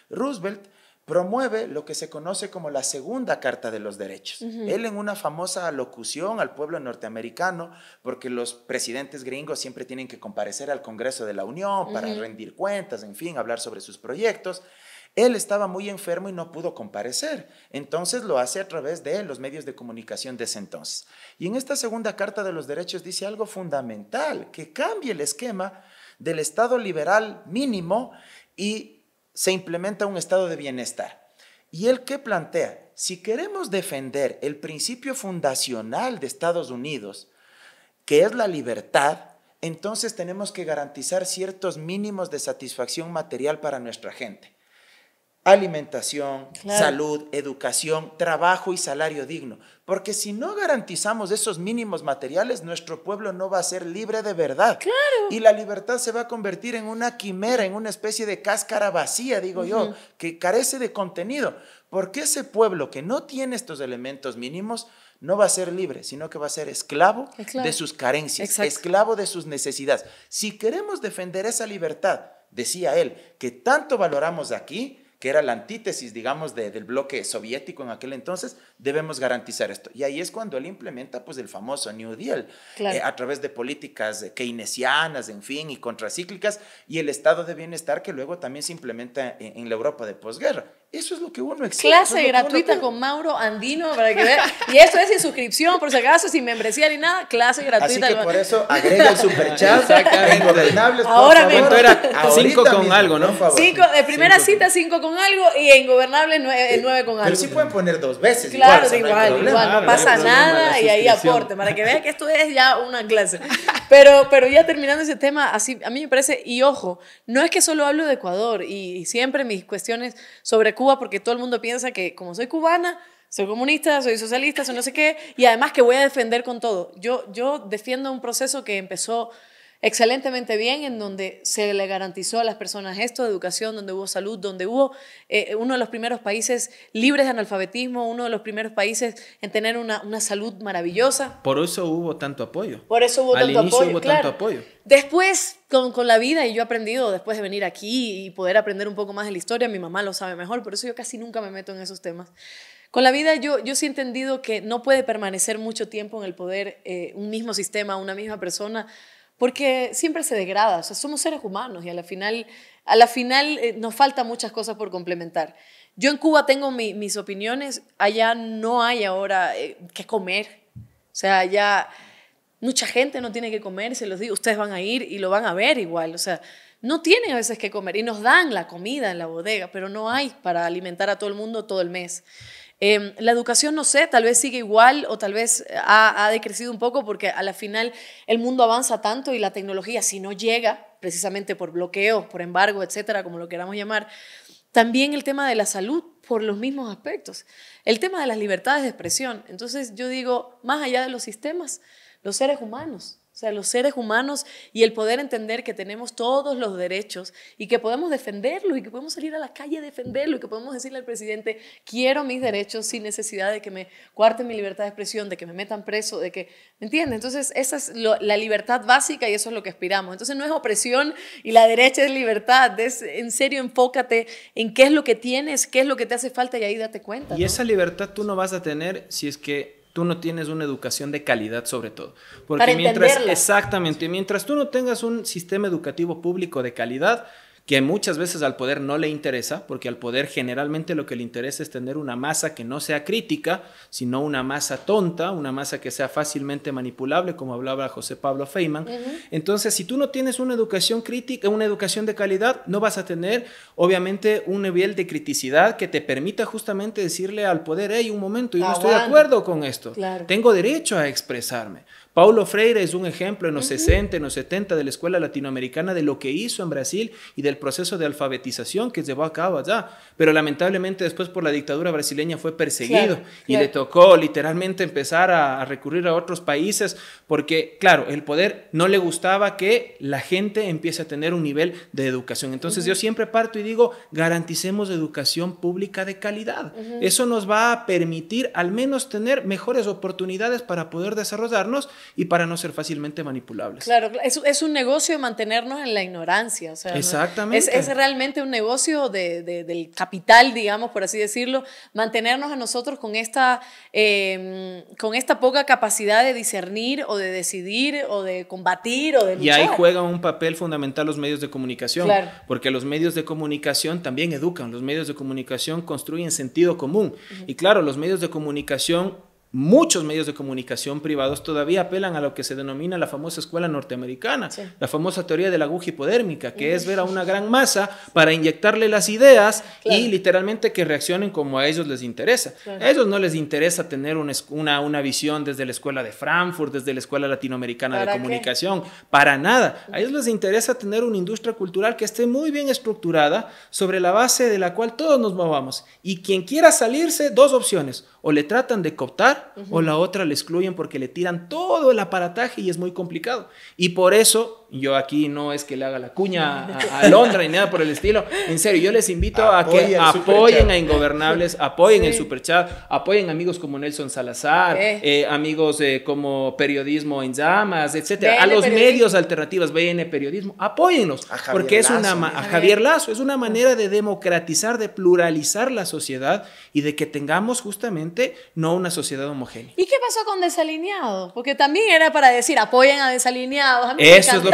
Speaker 2: Roosevelt promueve lo que se conoce como la segunda Carta de los Derechos. Él en una famosa locución al pueblo norteamericano, porque los presidentes gringos siempre tienen que comparecer al Congreso de la Unión para rendir cuentas, en fin, hablar sobre sus proyectos. Él estaba muy enfermo y no pudo comparecer. Entonces lo hace a través de los medios de comunicación de ese entonces. Y en esta segunda carta de los derechos dice algo fundamental, que cambie el esquema del Estado liberal mínimo y se implementa un Estado de bienestar. ¿Y él qué plantea? Si queremos defender el principio fundacional de Estados Unidos, que es la libertad, entonces tenemos que garantizar ciertos mínimos de satisfacción material para nuestra gente alimentación, salud, educación, trabajo y salario digno. Porque si no garantizamos esos mínimos materiales, nuestro pueblo no va a ser libre de verdad. Y la libertad se va a convertir en una quimera, en una especie de cáscara vacía, digo yo, que carece de contenido. Porque ese pueblo que no tiene estos elementos mínimos, no va a ser libre, sino que va a ser esclavo de sus carencias, esclavo de sus necesidades. Si queremos defender esa libertad, decía él, que tanto valoramos aquí, que era la antítesis, digamos, del bloque soviético en aquel entonces, debemos garantizar esto. Y ahí es cuando él implementa, pues, el famoso New Deal, eh, a través de políticas eh, keynesianas, en fin, y contracíclicas, y el estado de bienestar que luego también se implementa en la Europa de posguerra. Eso es lo que uno
Speaker 1: exige. Clase gratuita con Mauro Andino para que veas Y eso es sin suscripción, por si acaso, sin membresía ni nada, clase gratuita. Así que por eso
Speaker 2: agrega el superchat. Ingobernables. Ahora por mismo.
Speaker 1: era
Speaker 3: cinco con
Speaker 2: algo, ¿no?
Speaker 1: Cinco, de eh, eh, primera cita cinco con algo y en Gobernables eh, nueve, con algo. Pero sí pueden
Speaker 2: poner dos veces. Claro, igual, igual, no, pasa nada y ahí aporte para que vean
Speaker 1: que esto es ya una clase. Pero, pero ya terminando ese tema, así a mí me parece, y ojo, no es que solo hablo de Ecuador y siempre mis cuestiones sobre Cuba porque todo el mundo piensa que como soy cubana, soy comunista, soy socialista, soy no sé qué, y además que voy a defender con todo. Yo, yo defiendo un proceso que empezó excelentemente bien, en donde se le garantizó a las personas esto, educación, donde hubo salud, donde hubo eh, uno de los primeros países libres de analfabetismo, uno de los primeros países en tener una, salud maravillosa.
Speaker 3: Por eso hubo tanto apoyo. Por eso hubo, tanto, apoyo,
Speaker 1: Después, con, la vida, y yo he aprendido después de venir aquí y poder aprender un poco más de la historia, mi mamá lo sabe mejor, por eso yo casi nunca me meto en esos temas. Con la vida yo, yo sí he entendido que no puede permanecer mucho tiempo en el poder eh, un mismo sistema, una misma persona, porque siempre se degrada, o sea, somos seres humanos y a la final, a la final eh, nos faltan muchas cosas por complementar. Yo en Cuba tengo mis opiniones, allá no hay ahora eh, que comer, o sea, allá mucha gente no tiene que comer, se los digo, ustedes van a ir y lo van a ver igual, o sea, no tienen a veces que comer y nos dan la comida en la bodega, pero no hay para alimentar a todo el mundo todo el mes. Em, la educación, no sé, tal vez sigue igual o tal vez eh, ha, ha decrecido un poco porque a la final el mundo avanza tanto y la tecnología, si no llega, precisamente por bloqueos, por embargo, etcétera, como lo queramos llamar, también el tema de la salud por los mismos aspectos. El tema de las libertades de expresión. Entonces yo digo, más allá de los sistemas, los seres humanos o sea, los seres humanos y el poder entender que tenemos todos los derechos y que podemos defenderlos y que podemos salir a la calle a defenderlos y que podemos decirle al presidente, quiero mis derechos sin necesidad de que me cuarten mi libertad de expresión, de que me metan preso, de que, ¿me entiendes? Entonces, esa es la libertad básica y eso es lo que aspiramos. Entonces, no es opresión y la derecha es libertad, es en serio enfócate en qué es lo que tienes, qué es lo que te hace falta y ahí date cuenta. Y esa
Speaker 3: libertad tú no vas a tener si es que tú no tienes una educación de calidad sobre todo. Porque mientras, exactamente, mientras tú no tengas un sistema educativo público de calidad, que muchas veces al poder no le interesa, porque al poder generalmente lo que le interesa es tener una masa que no sea crítica, sino una masa tonta, una masa que sea fácilmente manipulable, como hablaba José Pablo Feynman. Entonces, si tú no tienes una educación crítica, una educación de calidad, no vas a tener, obviamente, un nivel de criticidad que te permita justamente decirle al poder, hey, un momento, yo no estoy de acuerdo con esto, tengo derecho a expresarme. Paulo Freire es un ejemplo en los 60, en los 70 de la escuela latinoamericana de lo que hizo en Brasil y del proceso de alfabetización que llevó a cabo allá. Pero lamentablemente después por la dictadura brasileña fue perseguido y le tocó literalmente empezar a, recurrir a otros países porque, claro, el poder no le gustaba que la gente empiece a tener un nivel de educación. Entonces yo siempre parto y digo, garanticemos educación pública de calidad. Eso nos va a permitir al menos tener mejores oportunidades para poder desarrollarnos y para no ser fácilmente manipulables.
Speaker 1: Claro, es, es un negocio de mantenernos en la ignorancia. Exactamente. Es, realmente un negocio del capital, digamos, por así decirlo, mantenernos a nosotros con esta, em, con esta poca capacidad de discernir o de decidir o de combatir o de Y ahí juegan
Speaker 3: un papel fundamental los medios de comunicación, porque los medios de comunicación también educan, los medios de comunicación construyen sentido común. Y claro, los medios de comunicación muchos medios de comunicación privados todavía apelan a lo que se denomina la famosa escuela norteamericana, la famosa teoría de la aguja hipodérmica, que es ver a una gran masa para inyectarle las ideas y literalmente que reaccionen como a ellos les interesa. A ellos no les interesa tener una, una, visión desde la escuela de Frankfurt, desde la escuela latinoamericana de comunicación, para nada. A ellos les interesa tener una industria cultural que esté muy bien estructurada, sobre la base de la cual todos nos movamos. Y quien quiera salirse, dos opciones, o le tratan de cooptar, o la otra le excluyen porque le tiran todo el aparataje y es muy complicado. Y por eso yo aquí no es que le haga la cuña a, Londra ni nada por el estilo. En serio, yo les invito a que apoyen a Ingobernables, apoyen el Superchat, apoyen amigos como Nelson Salazar, eh. Eh, amigos eh, como Periodismo en Llamas, etcétera. a los medios alternativos, BN Periodismo, apóyennos. Porque es una. A Javier Lazo, es una manera de democratizar, de pluralizar la sociedad y de que tengamos justamente no una sociedad homogénea.
Speaker 1: ¿Y qué pasó con Desalineado? Porque también era para decir apoyen a Desalineado A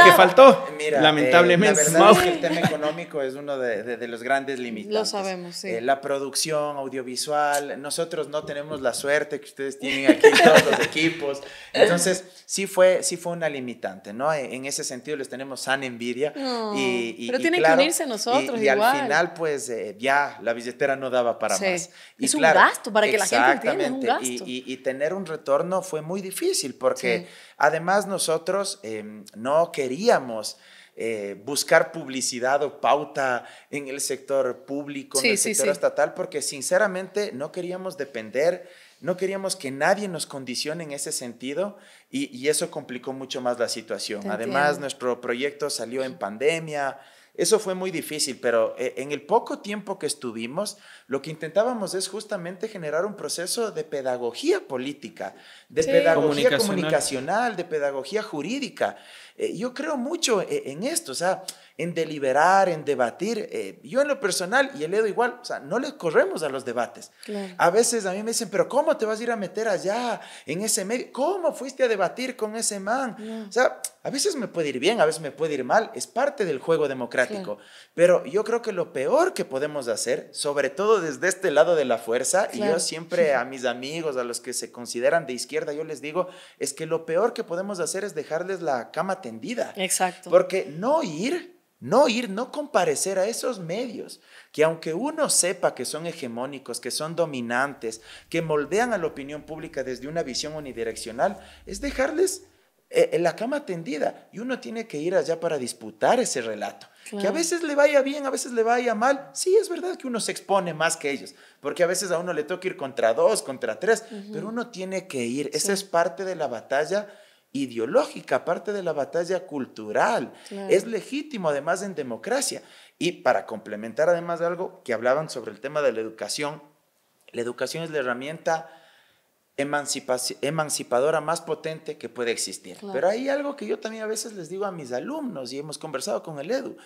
Speaker 1: que
Speaker 2: faltó. lamentablemente. Eh, que el tema económico es uno de, los grandes límites.
Speaker 1: Lo sabemos, sí. Eh,
Speaker 2: la producción audiovisual, nosotros no tenemos la suerte que ustedes tienen aquí todos los equipos. Entonces, sí fue, sí fue una limitante, ¿no? E, en ese sentido les tenemos sana envidia. y, pero tienen que unirse nosotros y, igual. al final, pues eh, ya la billetera no daba para más. Y es un gasto para que la gente entienda, un gasto. Y, tener un retorno fue muy difícil porque... Además, nosotros em, no queríamos eh, buscar publicidad o pauta en el sector público, en el sector estatal, porque sinceramente no queríamos depender, no queríamos que nadie nos condicione en ese sentido y, eso complicó mucho más la situación. Además, nuestro proyecto salió en pandemia. Eso fue muy difícil, pero eh, en el poco tiempo que estuvimos, lo que intentábamos es justamente generar un proceso de pedagogía política, de pedagogía comunicacional. de pedagogía jurídica. Eh, yo creo mucho eh, en esto, o sea, en deliberar, en debatir. yo en lo personal, y el Edo igual, o sea, no le corremos a los debates. A veces a mí me dicen, pero ¿cómo te vas a ir a meter allá, en ese medio? ¿Cómo fuiste a debatir con ese man? O sea, a veces me puede ir bien, a veces me puede ir mal, es parte del juego democrático. Pero yo creo que lo peor que podemos hacer, sobre todo desde este lado de la fuerza, y yo siempre a mis amigos, a los que se consideran de izquierda, yo les digo, es que lo peor que podemos hacer es dejarles la cama tendida. Exacto. Porque no ir, no ir, no comparecer a esos medios que aunque uno sepa que son hegemónicos, que son dominantes, que moldean a la opinión pública desde una visión unidireccional, es dejarles eh, en la cama tendida y uno tiene que ir allá para disputar ese relato. Que a veces le vaya bien, a veces le vaya mal. Sí, es verdad que uno se expone más que ellos, porque a veces a uno le toca ir contra dos, contra tres, pero uno tiene que ir. Esa es parte de la batalla ideológica, parte de la batalla cultural. Es legítimo además en democracia. Y para complementar además de algo que hablaban sobre el tema de la educación, la educación es la herramienta emancipadora más potente que puede existir. Pero hay algo que yo también a veces les digo a mis alumnos y hemos conversado con el Edu.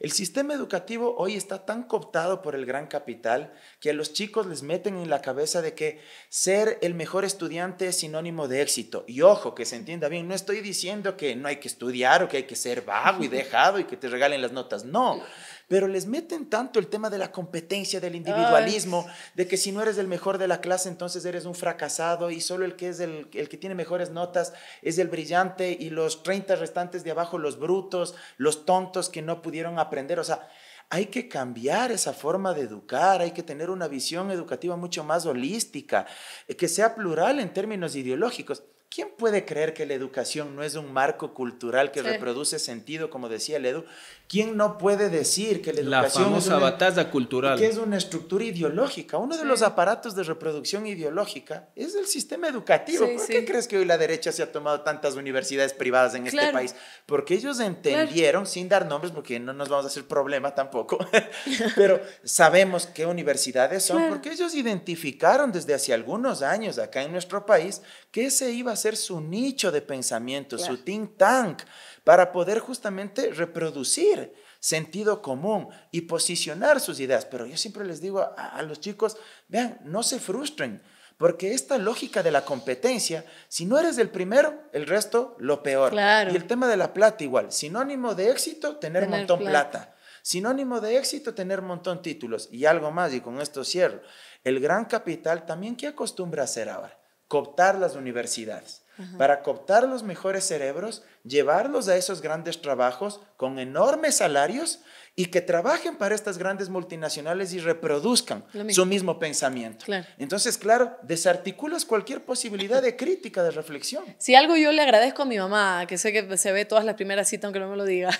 Speaker 2: El sistema educativo hoy está tan cooptado por el gran capital que a los chicos les meten en la cabeza de que ser el mejor estudiante es sinónimo de éxito. Y ojo, que se entienda bien, no estoy diciendo que no hay que estudiar o que hay que ser vago y dejado y que te regalen las notas. No, pero les meten tanto el tema de la competencia, del individualismo, de que si no eres el mejor de la clase, entonces eres un fracasado y solo el que, es el, que tiene mejores notas es el brillante y los 30 restantes de abajo, los brutos, los tontos que no pudieron aprender. O sea, hay que cambiar esa forma de educar, hay que tener una visión educativa mucho más holística, eh, que sea plural en términos ideológicos. ¿Quién puede creer que la educación no es un marco cultural que reproduce sentido, como decía Ledu? ¿Quién no puede decir que la educación la es una, batalla cultural. que es una estructura ideológica? Uno de los aparatos de reproducción ideológica es el sistema educativo. ¿Por qué crees que hoy la derecha se ha tomado tantas universidades privadas en este país? Porque ellos entendieron, sin dar nombres, porque no nos vamos a hacer problema tampoco, pero sabemos qué universidades son, porque ellos identificaron desde hace algunos años acá en nuestro país que ese iba a ser su nicho de pensamiento, su think tank, para poder justamente reproducir sentido común y posicionar sus ideas. Pero yo siempre les digo a, los chicos, vean, no se frustren, porque esta lógica de la competencia, si no eres el primero, el resto lo peor. Y el tema de la plata igual, sinónimo de éxito, tener, un montón plata. plata. Sinónimo de éxito, tener un montón títulos. Y algo más, y con esto cierro, el gran capital también, ¿qué acostumbra hacer ahora? Cooptar las universidades para cooptar los mejores cerebros, llevarlos a esos grandes trabajos con enormes salarios y que trabajen para estas grandes multinacionales y reproduzcan su mismo pensamiento. Entonces, claro, desarticulas cualquier posibilidad de crítica, de reflexión.
Speaker 1: Si algo yo le agradezco a mi mamá, que sé que se ve todas las primeras citas, aunque no me lo diga,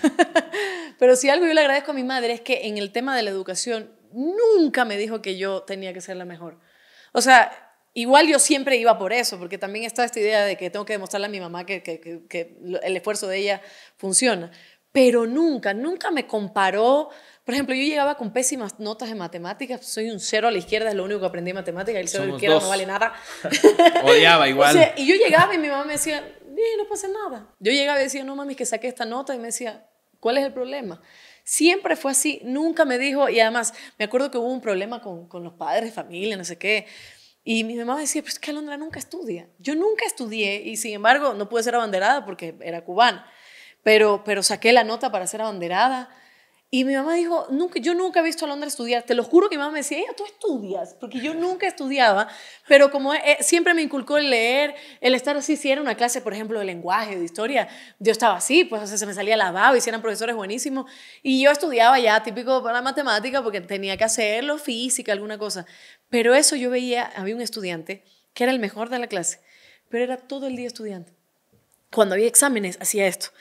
Speaker 1: pero si algo yo le agradezco a mi madre es que en el tema de la educación nunca me dijo que yo tenía que ser la mejor. O sea, Igual yo siempre iba por eso, porque también está esta idea de que tengo que demostrarle a mi mamá que, el esfuerzo de ella funciona. Pero nunca, nunca me comparó. Por ejemplo, yo llegaba con pésimas notas de matemáticas, soy un cero a la izquierda, es lo único que aprendí en matemáticas, el cero a la izquierda no vale nada.
Speaker 3: Odiaba igual.
Speaker 1: y yo llegaba y mi mamá me decía, no pasa nada. Yo llegaba y decía, no mami, que saqué esta nota y me decía, ¿cuál es el problema? Siempre fue así, nunca me dijo, y además me acuerdo que hubo un problema con, con los padres familia, no sé qué y mi mamá decía, pues que Alondra nunca estudia. Yo nunca estudié y sin embargo no pude ser abanderada porque era cubana, pero, pero saqué la nota para ser abanderada. Y mi mamá dijo, nunca, yo nunca he visto a Londra estudiar. Te lo juro que mi mamá me decía, ella, tú estudias, porque yo nunca estudiaba, pero como eh, eh, siempre me inculcó el leer, el estar así, si era una clase, por ejemplo, de lenguaje, de historia, yo estaba así, pues se me salía lavado, y si eran profesores buenísimos. Y yo estudiaba ya, típico para matemática, porque tenía que hacerlo, física, alguna cosa. Pero eso yo veía, había un estudiante que era el mejor de la clase, pero era todo el día estudiante. Cuando había exámenes, hacía esto.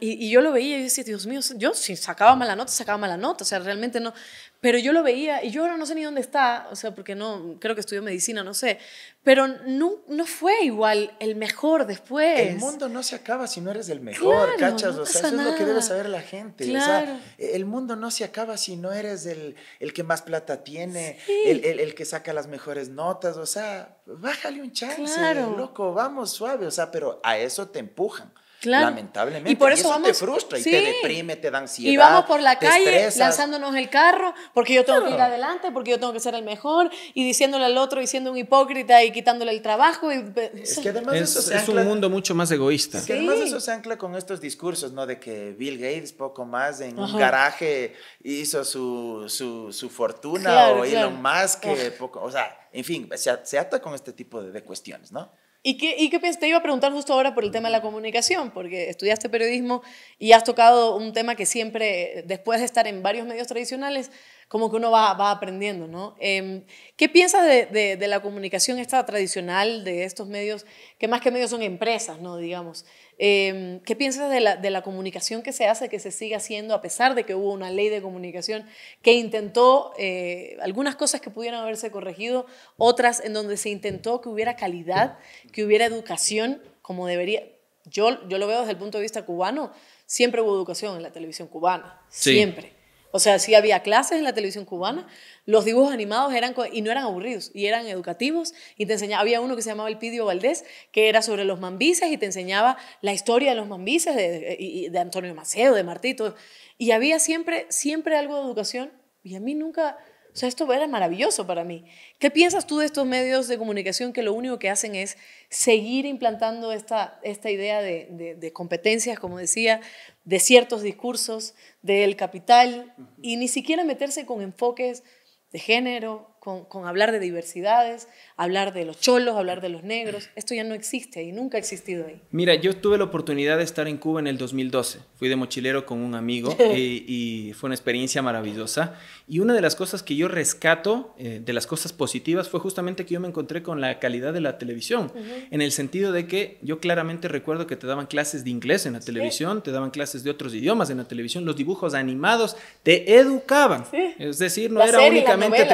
Speaker 1: Y, y, yo lo veía y decía, Dios mío, yo si sacaba mala nota, sacaba mala nota, o sea, realmente no. Pero yo lo veía y yo ahora no sé ni dónde está, o sea, porque no, creo que estudió medicina, no sé. Pero no, no fue igual el mejor después. El mundo
Speaker 2: no se acaba si no eres el mejor, ¿cachas? o sea, eso es lo que debe saber
Speaker 1: la gente. O sea,
Speaker 2: el mundo no se acaba si no eres el, el que más plata tiene, el, el, que saca las mejores notas, o sea, bájale un chance, loco, vamos suave, o sea, pero a eso te empujan. Lamentablemente. Y por eso, te frustra y te deprime, te da ansiedad. Y vamos por la calle lanzándonos
Speaker 1: el carro porque yo tengo que ir adelante, porque yo tengo que ser el mejor y diciéndole al otro y siendo un hipócrita y quitándole el trabajo. Y, es que además
Speaker 3: es, eso es un mundo mucho más egoísta. Es que además eso
Speaker 2: se ancla con estos discursos, ¿no? De que Bill Gates poco más en un garaje hizo su, su, su fortuna o Elon Musk, que poco, o sea, en fin, se, se ata con este tipo de cuestiones, ¿no?
Speaker 1: ¿Y qué, ¿Y piensas? Te iba a preguntar justo ahora por el tema de la comunicación, porque estudiaste periodismo y has tocado un tema que siempre, después de estar en varios medios tradicionales, como que uno va, va aprendiendo, ¿no? Em, ¿Qué piensas de, de, de, la comunicación esta tradicional de estos medios, que más que medios son empresas, ¿no? Digamos, Em, ¿Qué piensas de la, comunicación que se hace, que se sigue haciendo, a pesar de que hubo una ley de comunicación que intentó eh, algunas cosas que pudieran haberse corregido, otras en donde se intentó que hubiera calidad, que hubiera educación, como debería? Yo, yo lo veo desde el punto de vista cubano, siempre hubo educación en la televisión cubana, siempre. O sea, sí había clases en la televisión cubana, los dibujos animados eran y no eran aburridos, y eran educativos, y te enseñaba, había uno que se llamaba El Pidio Valdés, que era sobre los mambises y te enseñaba la historia de los mambises de, de Antonio Maceo, de Martito, y había siempre siempre algo de educación y a mí nunca o sea, esto era maravilloso para mí. ¿Qué piensas tú de estos medios de comunicación que lo único que hacen es seguir implantando esta, esta idea de, competencias, como decía, de ciertos discursos, del capital, y ni siquiera meterse con enfoques de género con, hablar de diversidades, hablar de los cholos, hablar de los negros. Esto ya no existe y nunca ha existido ahí.
Speaker 3: Mira, yo tuve la oportunidad de estar en Cuba en el 2012. Fui de mochilero con un amigo y fue una experiencia maravillosa. Y una de las cosas que yo rescato, eh, de las cosas positivas, fue justamente que yo me encontré con la calidad de la televisión, en el sentido de que yo claramente recuerdo que te daban clases de inglés en la televisión, te daban clases de otros idiomas en la televisión, los dibujos animados te educaban. Es decir, no era únicamente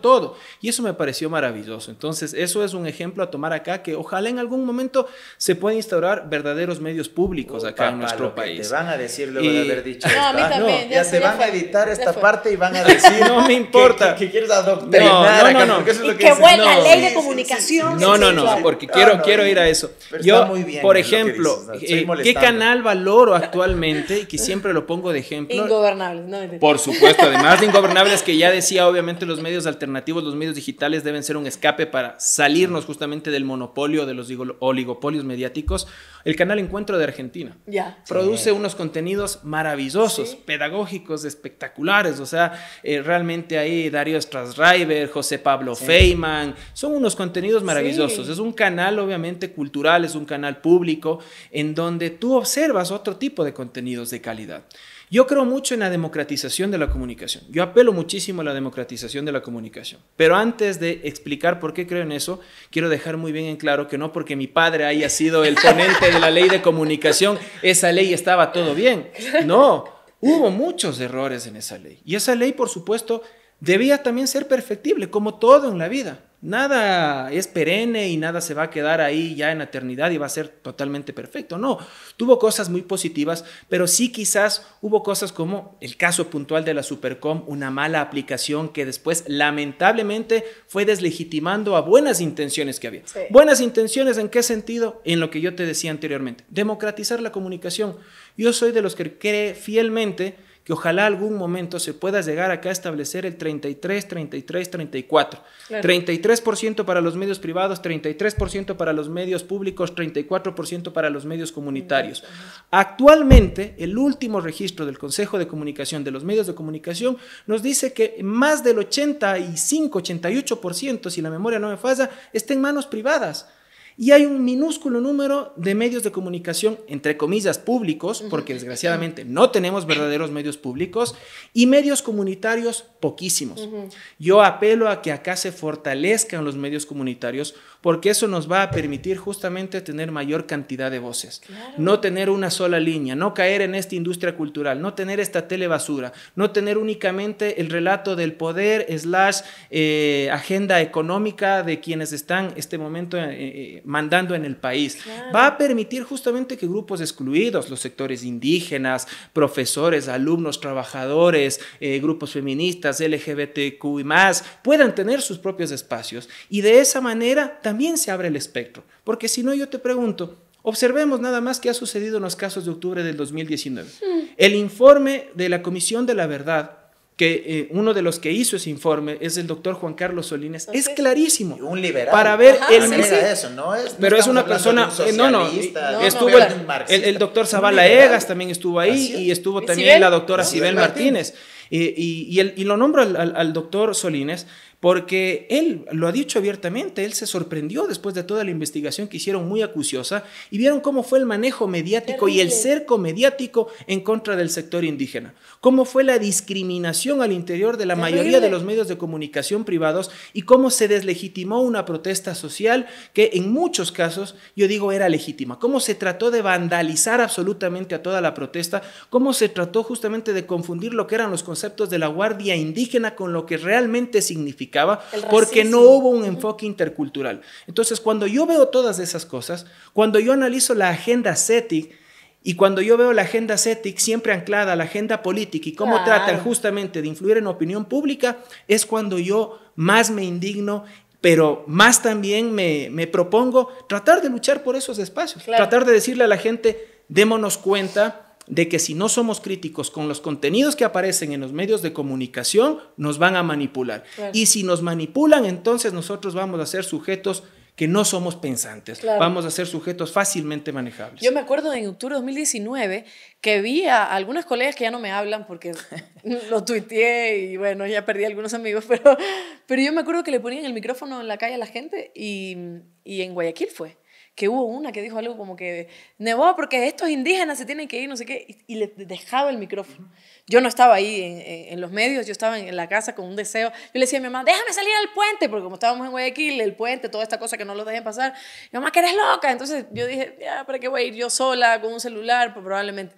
Speaker 3: todo y eso me pareció maravilloso. Entonces, eso es un ejemplo a tomar acá que ojalá en algún momento se puedan instaurar verdaderos medios públicos acá en nuestro país. Te van a decir luego de haber dicho no, ¿ah?
Speaker 1: ya, se van
Speaker 2: a editar esta parte y van a decir. no me importa. Que, quieres
Speaker 3: adoctrinar. No, no, no. que, ley de
Speaker 1: comunicación. no, no, no, porque quiero, quiero ir
Speaker 3: a eso. Yo, por ejemplo, eh, ¿qué canal valoro actualmente y que siempre lo pongo de ejemplo?
Speaker 1: Ingobernables. por supuesto, además
Speaker 3: de Ingobernables que ya decía obviamente los medios alternativos los medios digitales deben ser un escape para salirnos justamente del monopolio de los oligopolios mediáticos. El canal Encuentro de Argentina produce unos contenidos maravillosos, pedagógicos, espectaculares. O sea, eh, realmente ahí Darío Strasriver, José Pablo Feyman, son unos contenidos maravillosos. Es un canal obviamente cultural, es un canal público en donde tú observas otro tipo de contenidos de calidad. Yo creo mucho en la democratización de la comunicación. Yo apelo muchísimo a la democratización de la comunicación. Pero antes de explicar por qué creo en eso, quiero dejar muy bien en claro que no porque mi padre haya sido el ponente de la ley de comunicación, esa ley estaba todo bien. No, hubo muchos errores en esa ley. Y esa ley, por supuesto, debía también ser perfectible, como todo en la vida. Nada es perenne y nada se va a quedar ahí ya en eternidad y va a ser totalmente perfecto. No, tuvo cosas muy positivas, pero sí quizás hubo cosas como el caso puntual de la Supercom, una mala aplicación que después lamentablemente fue deslegitimando a buenas intenciones que había. Buenas intenciones en qué sentido? En lo que yo te decía anteriormente, democratizar la comunicación. Yo soy de los que cree fielmente que ojalá algún momento se pueda llegar acá a establecer el 33, 33, 34. 33% para los medios privados, 33% para los medios públicos, 34% para los medios comunitarios. Actualmente, el último registro del Consejo de Comunicación de los medios de comunicación nos dice que más del 85, 88%, si la memoria no me falla, está en manos privadas. Y hay un minúsculo número de medios de comunicación, entre comillas, públicos, porque desgraciadamente no tenemos verdaderos medios públicos, y medios comunitarios poquísimos. Yo apelo a que acá se fortalezcan los medios comunitarios porque eso nos va a permitir justamente tener mayor cantidad de voces, no tener una sola línea, no caer en esta industria cultural, no tener esta telebasura, no tener únicamente el relato del poder slash eh, agenda económica de quienes están este momento eh, eh, mandando en el país. Va a permitir justamente que grupos excluidos, los sectores indígenas, profesores, alumnos, trabajadores, grupos feministas, LGBTQ y más, puedan tener sus propios espacios y de esa manera también también se abre el espectro. Porque si no, yo te pregunto, observemos nada más que ha sucedido en los casos de octubre del 2019. Hmm. El informe de la Comisión de la Verdad que eh, uno de los que hizo ese informe es el doctor Juan Carlos Solines. Es clarísimo. Un liberal. Para ver el. pero es una persona. Eh, no, no. Estuvo el, doctor Zavala Egas también estuvo ahí y estuvo también la doctora Sibel Martínez. Y, y, el, lo nombro al, al doctor Solines porque él lo ha dicho abiertamente, él se sorprendió después de toda la investigación que hicieron muy acuciosa y vieron cómo fue el manejo mediático y el cerco mediático en contra del sector indígena, cómo fue la discriminación al interior de la mayoría de los medios de comunicación privados y cómo se deslegitimó una protesta social que en muchos casos yo digo era legítima, cómo se trató de vandalizar absolutamente a toda la protesta, cómo se trató justamente de confundir lo que eran los conceptos de la guardia indígena con lo que realmente significaba porque no hubo un enfoque intercultural. Entonces, cuando yo veo todas esas cosas, cuando yo analizo la agenda CETIC, y cuando yo veo la agenda CETIC siempre anclada a la agenda política y cómo tratan justamente de influir en opinión pública, es cuando yo más me indigno, pero más también me, me propongo tratar de luchar por esos espacios, tratar de decirle a la gente, démonos cuenta de que si no somos críticos con los contenidos que aparecen en los medios de comunicación, nos van a manipular. Y si nos manipulan, entonces nosotros vamos a ser sujetos que no somos pensantes, vamos a ser sujetos fácilmente manejables.
Speaker 1: Yo me acuerdo en octubre de 2019 que vi a algunas colegas que ya no me hablan porque lo tuiteé y bueno, ya perdí algunos amigos, pero, pero yo me acuerdo que le ponían el micrófono en la calle a la gente y, y en Guayaquil fue que hubo una que dijo algo como que, nevó porque estos indígenas se tienen que ir, no sé qué, y, le dejaba el micrófono. Yo no estaba ahí en, los medios, yo estaba en, la casa con un deseo. Yo le decía a mi mamá, déjame salir al puente, porque como estábamos en Guayaquil, el puente, toda esta cosa que no lo dejen pasar, mi mamá, que eres loca. Entonces yo dije, ya, ¿para qué voy a ir yo sola con un celular? Pues probablemente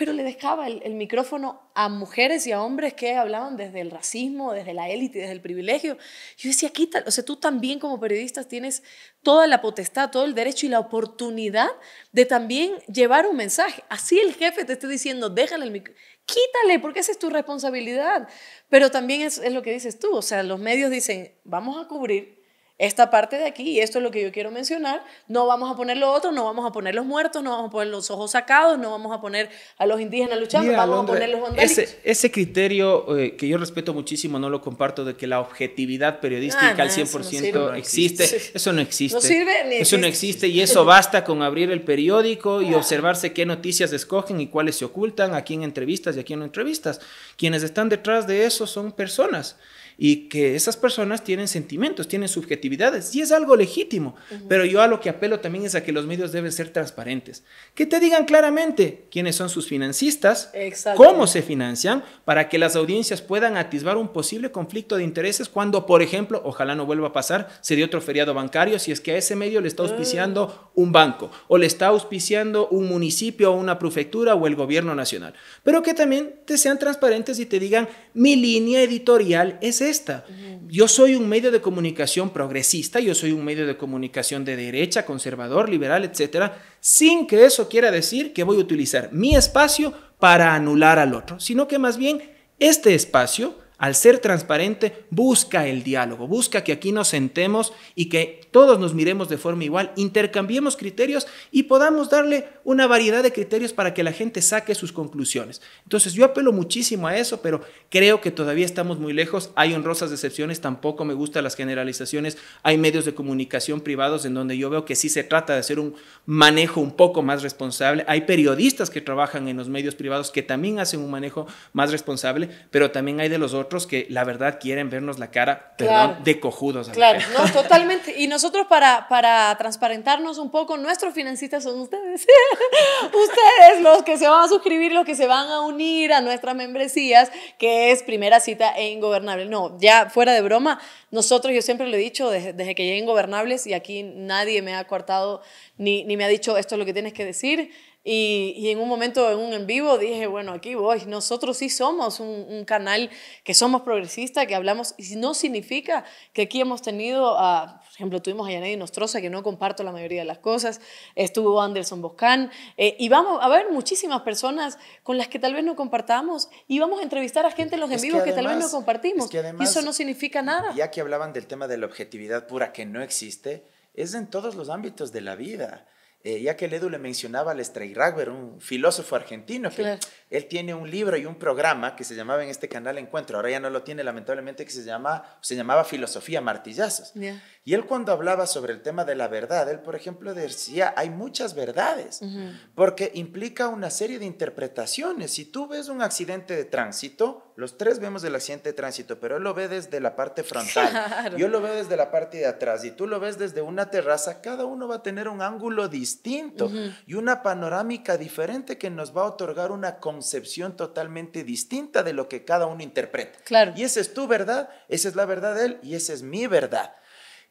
Speaker 1: pero le dejaba el, micrófono a mujeres y a hombres que hablaban desde el racismo, desde la élite, desde el privilegio. Yo decía, quita, o sea, tú también como periodistas tienes toda la potestad, todo el derecho y la oportunidad de también llevar un mensaje. Así el jefe te esté diciendo, déjale el micrófono, quítale, porque esa es tu responsabilidad. Pero también es, es lo que dices tú, o sea, los medios dicen, vamos a cubrir esta parte de aquí, y esto es lo que yo quiero mencionar, no vamos a poner lo otro, no vamos a poner los muertos, no vamos a poner los ojos sacados, no vamos a poner a los indígenas luchando, vamos a poner los Ese,
Speaker 3: criterio eh, que yo respeto muchísimo, no lo comparto, de que la objetividad periodística ah, al 100% existe, eso no existe. No sirve Eso no existe y eso basta con abrir el periódico y observarse qué noticias escogen y cuáles se ocultan, a quién entrevistas y a quién entrevistas. Quienes están detrás de eso son personas y que esas personas tienen sentimientos, tienen subjetividades y es algo legítimo. Pero yo a lo que apelo también es a que los medios deben ser transparentes, que te digan claramente quiénes son sus financistas, cómo se financian, para que las audiencias puedan atisbar un posible conflicto de intereses cuando, por ejemplo, ojalá no vuelva a pasar, se dio otro feriado bancario si es que a ese medio le está ah. auspiciando un banco o le está auspiciando un municipio o una prefectura o el gobierno nacional. Pero que también te sean transparentes y te digan, mi línea editorial es esta yo soy un medio de comunicación progresista, yo soy un medio de comunicación de derecha, conservador, liberal, etcétera, sin que eso quiera decir que voy a utilizar mi espacio para anular al otro, sino que más bien este espacio al ser transparente, busca el diálogo, busca que aquí nos sentemos y que todos nos miremos de forma igual, intercambiemos criterios y podamos darle una variedad de criterios para que la gente saque sus conclusiones. Entonces yo apelo muchísimo a eso, pero creo que todavía estamos muy lejos, hay honrosas decepciones, tampoco me gustan las generalizaciones, hay medios de comunicación privados en donde yo veo que sí se trata de hacer un manejo un poco más responsable, hay periodistas que trabajan en los medios privados que también hacen un manejo más responsable, pero también hay de los otros que la verdad quieren vernos la cara, de cojudos. claro,
Speaker 1: totalmente. Y nosotros para, para transparentarnos un poco, nuestros financistas son ustedes. ustedes los que se van a suscribir, los que se van a unir a nuestras membresías, que es primera cita e ingobernable. No, ya fuera de broma, nosotros, yo siempre lo he dicho desde, que llegué a Ingobernables y aquí nadie me ha cortado ni, ni me ha dicho esto es lo que tienes que decir y, y, en un momento, en un en vivo, dije, bueno, aquí voy. Nosotros sí somos un, un canal que somos progresistas, que hablamos, y no significa que aquí hemos tenido, a, por ejemplo, tuvimos a Yanedi Nostrosa, que no comparto la mayoría de las cosas, estuvo Anderson Boscan, eh, y vamos a ver muchísimas personas con las que tal vez no compartamos, y vamos a entrevistar a gente en los en vivos que, tal vez no compartimos. y eso no significa nada.
Speaker 2: Ya que hablaban del tema de la objetividad pura que no existe, es en todos los ámbitos de la vida. Eh, ya que Ledu le mencionaba al raguer un filósofo argentino, que él tiene un libro y un programa que se llamaba en este canal Encuentro, ahora ya no lo tiene lamentablemente, que se, llama, se llamaba Filosofía Martillazos. Y él cuando hablaba sobre el tema de la verdad, él por ejemplo decía, hay muchas verdades, porque implica una serie de interpretaciones. Si tú ves un accidente de tránsito, los tres vemos el accidente de tránsito, pero él lo ve desde la parte frontal, yo lo veo desde la parte de atrás y tú lo ves desde una terraza, cada uno va a tener un ángulo distinto y una panorámica diferente que nos va a otorgar una concepción totalmente distinta de lo que cada uno interpreta. Claro. Y esa es tu verdad, esa es la verdad de él y esa es mi verdad.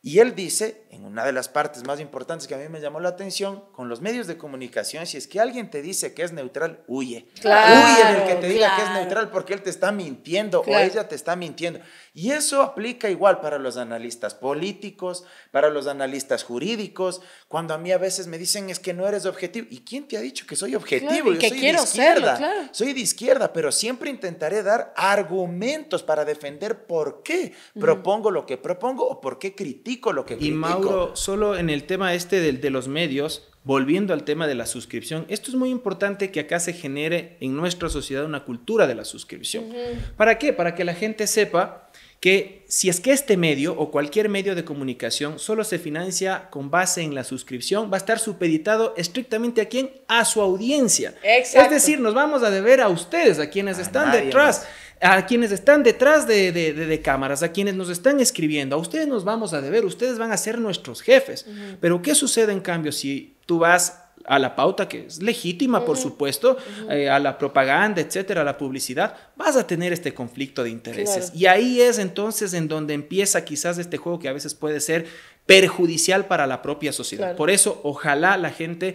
Speaker 2: Y él dice, en una de las partes más importantes que a mí me llamó la atención, con los medios de comunicación, si es que alguien te dice que es neutral, huye. Claro, huye del que te diga que es neutral porque él te está mintiendo o ella te está mintiendo. Y eso aplica igual para los analistas políticos, para los analistas jurídicos, cuando a mí a veces me dicen es que no eres objetivo. ¿Y quién te ha dicho que soy objetivo? soy quiero de izquierda. Soy de izquierda, pero siempre intentaré dar argumentos para defender por qué propongo lo que propongo o por qué critico lo que critico. Y Mauro,
Speaker 3: solo en el tema este de los medios, volviendo al tema de la suscripción, esto es muy importante que acá se genere en nuestra sociedad una cultura de la suscripción. ¿Para qué? Para que la gente sepa que si es que este medio o cualquier medio de comunicación solo se financia con base en la suscripción, va a estar supeditado estrictamente a quién? A su audiencia. Es decir, nos vamos a deber a ustedes, a quienes están detrás. a quienes están detrás de, cámaras, a quienes nos están escribiendo, a ustedes nos vamos a deber, ustedes van a ser nuestros jefes. Pero ¿qué sucede en cambio si tú vas a la pauta, que es legítima, por supuesto, eh, a la propaganda, etcétera, a la publicidad, vas a tener este conflicto de intereses. Y ahí es entonces en donde empieza quizás este juego que a veces puede ser perjudicial para la propia sociedad. Por eso, ojalá la gente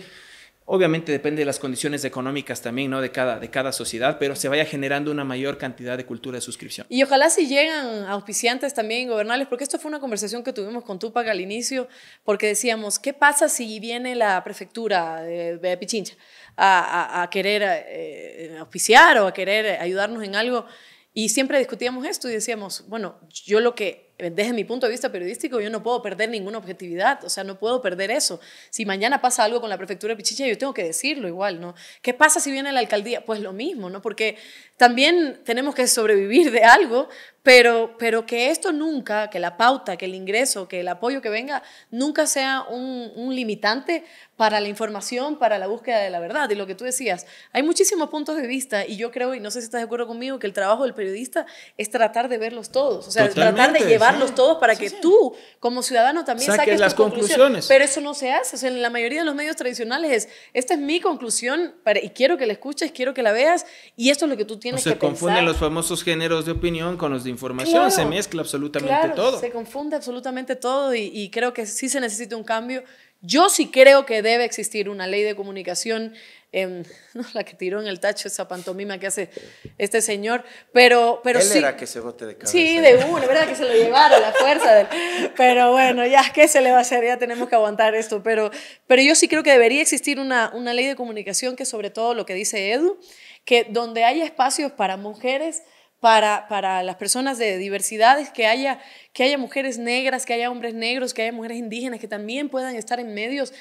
Speaker 3: Obviamente depende de las condiciones económicas también, ¿no? De cada, de cada sociedad, pero se vaya generando una mayor cantidad de cultura de suscripción.
Speaker 1: Y ojalá si llegan auspiciantes también gobernales, porque esto fue una conversación que tuvimos con Tupac al inicio, porque decíamos, ¿qué pasa si viene la prefectura de, Pichincha a, querer eh, auspiciar o a querer ayudarnos en algo? Y siempre discutíamos esto y decíamos, bueno, yo lo que eh, desde mi punto de vista periodístico, yo no puedo perder ninguna objetividad, o sea, no puedo perder eso. Si mañana pasa algo con la prefectura de Pichincha, yo tengo que decirlo igual, ¿no? ¿Qué pasa si viene la alcaldía? Pues lo mismo, ¿no? Porque también tenemos que sobrevivir de algo, pero, pero que esto nunca, que la pauta, que el ingreso, que el apoyo que venga, nunca sea un, un limitante para la información, para la búsqueda de la verdad. Y lo que tú decías, hay muchísimos puntos de vista y yo creo, y no sé si estás de acuerdo conmigo, que el trabajo del periodista es tratar de verlos todos, o sea, tratar de llevarlos todos para que tú, como ciudadano, también saques las conclusiones. conclusiones. Pero eso no se hace, o sea, en la mayoría de los medios tradicionales es, esta es mi conclusión y quiero que la escuches, quiero que la veas y esto es lo que tú se confunden los
Speaker 3: famosos géneros de opinión con los de información, se mezcla absolutamente todo. Se
Speaker 1: confunde absolutamente todo y, creo que sí se necesita un cambio. Yo sí creo que debe existir una ley de comunicación, em, la que tiró en el tacho esa pantomima que hace este señor, pero, pero Él era
Speaker 2: que se bote de cabeza. Sí, de uno, verdad que se lo llevaron la
Speaker 1: fuerza. pero bueno, ya, que se le va a hacer? Ya tenemos que aguantar esto. Pero, pero yo sí creo que debería existir una, una ley de comunicación que sobre todo lo que dice Edu, que donde haya espacios para mujeres, para, para, las personas de diversidades, que haya, que haya mujeres negras, que haya hombres negros, que haya mujeres indígenas, que también puedan estar en medios.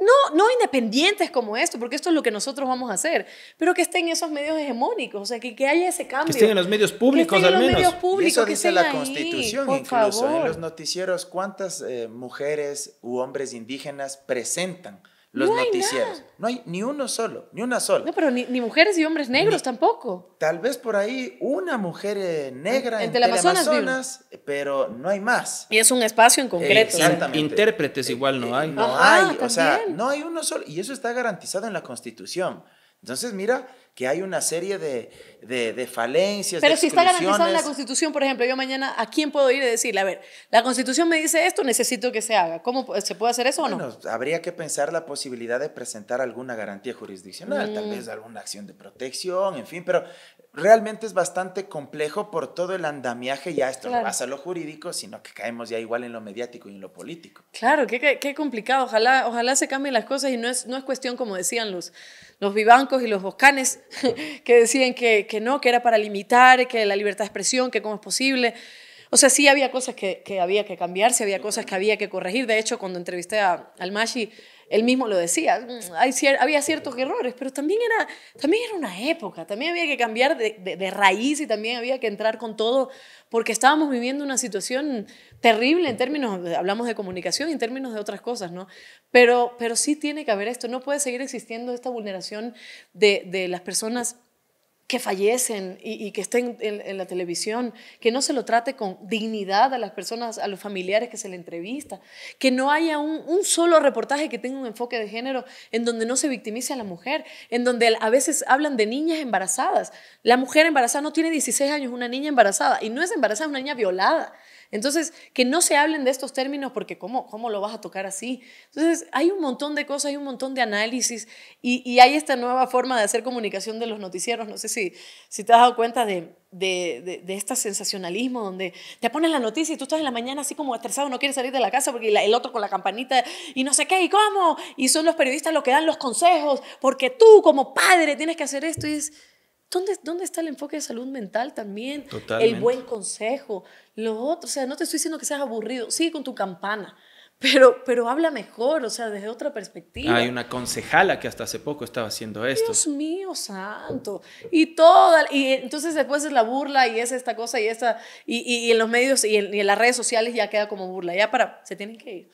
Speaker 1: No, no independientes como esto, porque esto es lo que nosotros vamos a hacer, pero que estén en esos medios hegemónicos, o sea, que, que haya ese cambio. Que estén en los medios públicos, en al menos. Los públicos, eso dice la Constitución, incluso. ¿eh? En los
Speaker 2: noticieros, ¿cuántas eh, mujeres u hombres indígenas presentan? los noticieros. No hay ni uno solo, ni una sola. No,
Speaker 1: pero ni, mujeres y hombres negros tampoco.
Speaker 2: Tal vez por ahí una mujer eh, negra en, las personas, pero no hay
Speaker 1: más. Y es un espacio en concreto. Eh, exactamente. Intérpretes
Speaker 3: igual no hay. No
Speaker 2: hay, ah, o sea, no hay uno solo. Y eso está garantizado en la Constitución. Entonces, mira, que hay una serie de, de, falencias. Pero si está garantizado en la
Speaker 1: Constitución, por ejemplo, yo mañana, ¿a quién puedo ir y decirle, a ver, la Constitución me dice esto, necesito que se haga? ¿Cómo se puede hacer eso o no?
Speaker 2: Habría que pensar la posibilidad de presentar alguna garantía jurisdiccional, tal vez mm. alguna acción de protección, en fin, pero realmente es bastante complejo por todo el andamiaje, ya esto no pasa a lo jurídico, sino que caemos ya igual en lo mediático y en lo político.
Speaker 1: Claro, qué, qué, complicado, ojalá, ojalá se cambien las cosas y no es, no es cuestión, como decían los los vivancos y los boscanes que decían que, no, que era para limitar, que la libertad de expresión, que cómo es posible. O sea, sí había cosas que, había que cambiarse, había cosas que había que corregir. De hecho, cuando entrevisté a, al él mismo lo decía, mm, había ciertos errores, pero también era, también era una época, también había que cambiar de, raíz y también había que entrar con todo, porque estábamos viviendo una situación terrible en términos, hablamos de comunicación y en términos de otras cosas, ¿no? Pero, pero sí tiene que haber esto, no puede seguir existiendo esta vulneración de, de las personas que fallecen y, que estén en, la televisión, que no se lo trate con dignidad a las personas, a los familiares que se le entrevista, que no haya un, solo reportaje que tenga un enfoque de género en donde no se victimice a la mujer, en donde a veces hablan de niñas embarazadas. La mujer embarazada no tiene 16 años, una niña embarazada, y no es embarazada, es una niña violada. Entonces, que no se hablen de estos términos porque ¿cómo, cómo lo vas a tocar así? Entonces, hay un montón de cosas, hay un montón de análisis y, y hay esta nueva forma de hacer comunicación de los noticieros. No sé si, te has dado cuenta de, de, este sensacionalismo donde te pones la noticia y tú estás en la mañana así como estresado, no quieres salir de la casa porque el otro con la campanita y no sé qué y cómo. Y son los periodistas los que dan los consejos porque tú como padre tienes que hacer esto. Y es, ¿dónde, dónde está el enfoque de salud mental también? El buen consejo, lo otro. O sea, no te estoy diciendo que seas aburrido, sigue con tu campana pero, pero habla mejor, o sea, desde otra perspectiva. Hay
Speaker 3: una concejala que hasta hace poco estaba haciendo esto. Dios
Speaker 1: mío, santo. Y toda, y entonces después es la burla y es esta cosa y esta, y, en los medios y y en las redes sociales ya queda como burla, ya para, se tienen que ir.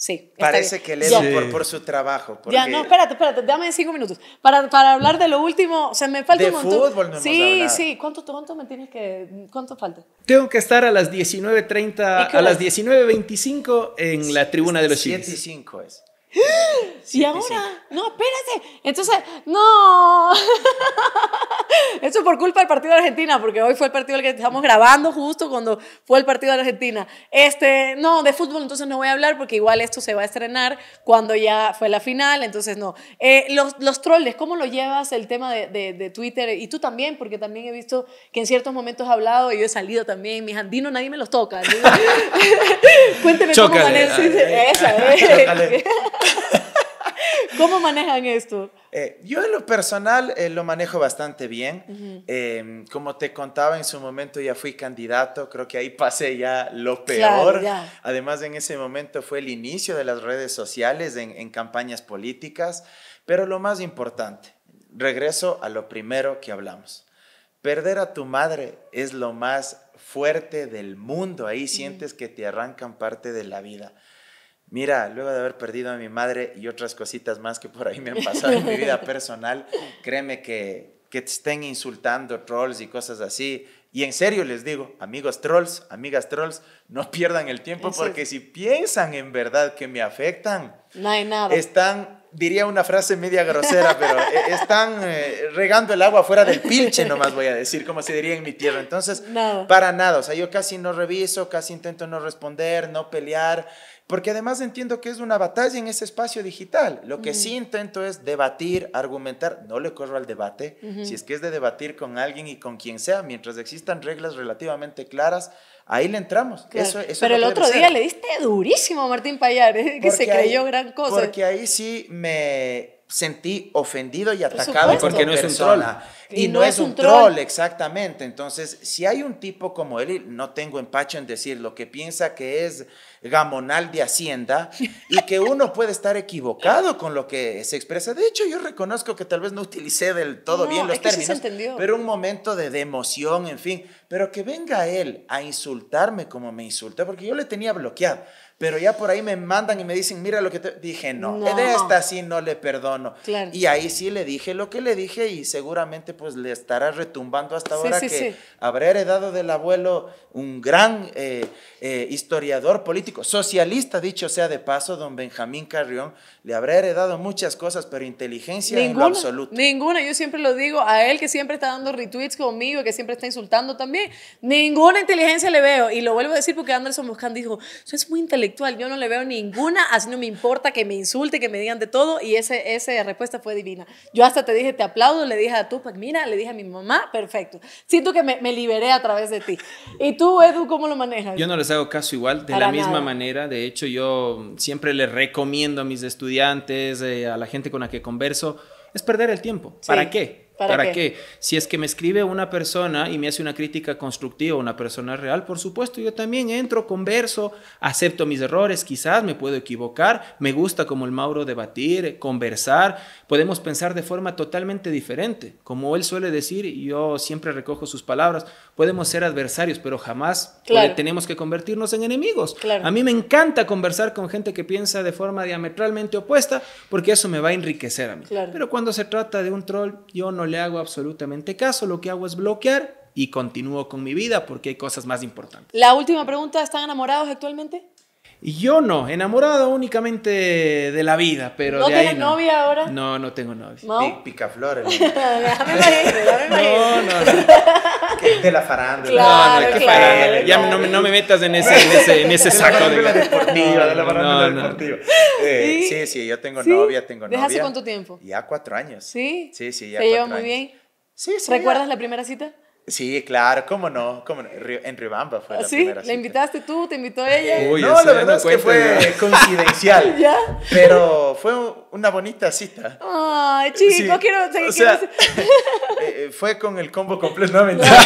Speaker 1: Sí. Parece que le doy por,
Speaker 2: por, su trabajo. Ya, no,
Speaker 1: espérate, espérate, dame cinco minutos. Para, para hablar de lo último, se me falta de un montón. fútbol no Sí, hemos sí. ¿Cuánto, ¿Cuánto me tienes que...? ¿Cuánto falta?
Speaker 3: Tengo que estar a las 19.30, a las 19.25 en la tribuna de los Chiles. 7 es.
Speaker 1: Sí, y ahora, no, espérate. Entonces, no. Eso por culpa del partido de Argentina, porque hoy fue el partido que estamos grabando justo cuando fue el partido de Argentina. Este, no, de fútbol entonces no voy a hablar porque igual esto se va a estrenar cuando ya fue la final, entonces no. Eh, los, los troles, ¿cómo lo llevas el tema de, de, Twitter? Y tú también, porque también he visto que en ciertos momentos has hablado y yo he salido también. Mis andinos nadie me los toca. Cuénteme cómo manejas. Esa, eh. ¿Cómo manejan esto?
Speaker 2: Eh, yo en lo personal eh, lo manejo bastante bien. Em, como te contaba en su momento ya fui candidato, creo que ahí pasé ya lo peor. Además en ese momento fue el inicio de las redes sociales en, campañas políticas, pero lo más importante, regreso a lo primero que hablamos. Perder a tu madre es lo más fuerte del mundo, ahí sientes que te arrancan parte de la vida. Mira, luego de haber perdido a mi madre y otras cositas más que por ahí me han pasado en mi vida personal, créeme que, que te estén insultando trolls y cosas así. Y en serio les digo, amigos trolls, amigas trolls, no pierdan el tiempo porque si piensan en verdad que me afectan,
Speaker 1: no hay nada.
Speaker 2: Están, diría una frase media grosera, pero e, e, están eh, regando el agua fuera del pilche, nomás voy a decir, como se diría en mi tierra. Entonces, para nada, o sea, yo casi no reviso, casi intento no responder, no pelear. Porque además entiendo que es una batalla en ese espacio digital. Lo que sí intento es debatir, argumentar. No le corro al debate. Si es que es de debatir con alguien y con quien sea, mientras existan reglas relativamente claras, ahí le entramos. Eso, Pero el otro día le
Speaker 1: diste durísimo a Martín Payar, ¿eh? que se creyó gran cosa. Porque
Speaker 2: ahí sí me sentí ofendido y atacado porque no es un troll. Y, no, es un troll. exactamente. Entonces, si hay un tipo como él, no tengo empacho en decir lo que piensa que es gamonal de Hacienda y que uno puede estar equivocado con lo que se expresa. De hecho, yo reconozco que tal vez no utilicé del todo bien los términos, pero un momento de, democión, emoción, en fin. Pero que venga él a insultarme como me insultó porque yo le tenía bloqueado. Pero ya por ahí me mandan y me dicen, mira lo que te... Dije, no, esta sí no le perdono. Y ahí sí le dije lo que le dije y seguramente pues le estará retumbando hasta ahora que habré heredado del abuelo un gran eh, eh, historiador político, socialista, dicho sea de paso, don Benjamín Carrión, le habrá heredado muchas cosas, pero inteligencia en lo absoluto.
Speaker 1: Ninguna, yo siempre lo digo, a él que siempre está dando retweets conmigo, que siempre está insultando también, ninguna inteligencia le veo. Y lo vuelvo a decir porque Anderson Moscán dijo, eso es muy inteligente yo no le veo ninguna, así no me importa que me insulte, que me digan de todo, y ese, esa respuesta fue divina. Yo hasta te dije, te aplaudo, le dije a Tupac, mira, le dije a mi mamá, perfecto. Siento que me, me liberé a través de ti. ¿Y tú, Edu, cómo lo manejas? Yo no
Speaker 3: les hago caso igual, de la misma manera, de hecho yo siempre les recomiendo a mis estudiantes, eh, a la gente con la que converso, es perder el tiempo. ¿Para qué? ¿Para, qué? Si es que me escribe una persona y me hace una crítica constructiva, una persona real, por supuesto, yo también entro, converso, acepto mis errores, quizás me puedo equivocar, me gusta como el Mauro debatir, conversar, podemos pensar de forma totalmente diferente. Como él suele decir, y yo siempre recojo sus palabras, podemos ser adversarios, pero jamás tenemos que convertirnos en enemigos. A mí me encanta conversar con gente que piensa de forma diametralmente opuesta, porque eso me va a enriquecer a mí. Pero cuando se trata de un troll, yo no le hago absolutamente caso, lo que hago es bloquear y continúo con mi vida porque hay cosas más importantes.
Speaker 1: La última pregunta, ¿están enamorados actualmente?
Speaker 3: Y yo no, enamorado únicamente de la vida, pero ¿No tienes novia ahora? No, no tengo novia. ¿No? Pic, déjame me imagino, No, no,
Speaker 2: no. de la farándula. Claro, no, no, claro, farándula. Ya
Speaker 3: no, me metas en ese, ese,
Speaker 2: en ese saco. de la deportiva, de la farándula deportiva. Eh, ¿Sí? ¿Sí? yo tengo novia, tengo novia. ¿Desde hace cuánto tiempo? Ya cuatro años. ¿Sí? Sí, sí, ya ¿Te lleva muy bien?
Speaker 1: Sí, sí. ¿Recuerdas la primera cita?
Speaker 2: Sí, claro, cómo no, cómo no. en Ribamba fue ah, la ¿Sí? primera ¿La
Speaker 1: invitaste tú? ¿Te invitó ella? Uy, no, la verdad es que
Speaker 2: fue coincidencial. Pero fue una bonita cita.
Speaker 1: Ay, chico, quiero seguir. O sea, eh,
Speaker 2: eh, fue con el combo completo, no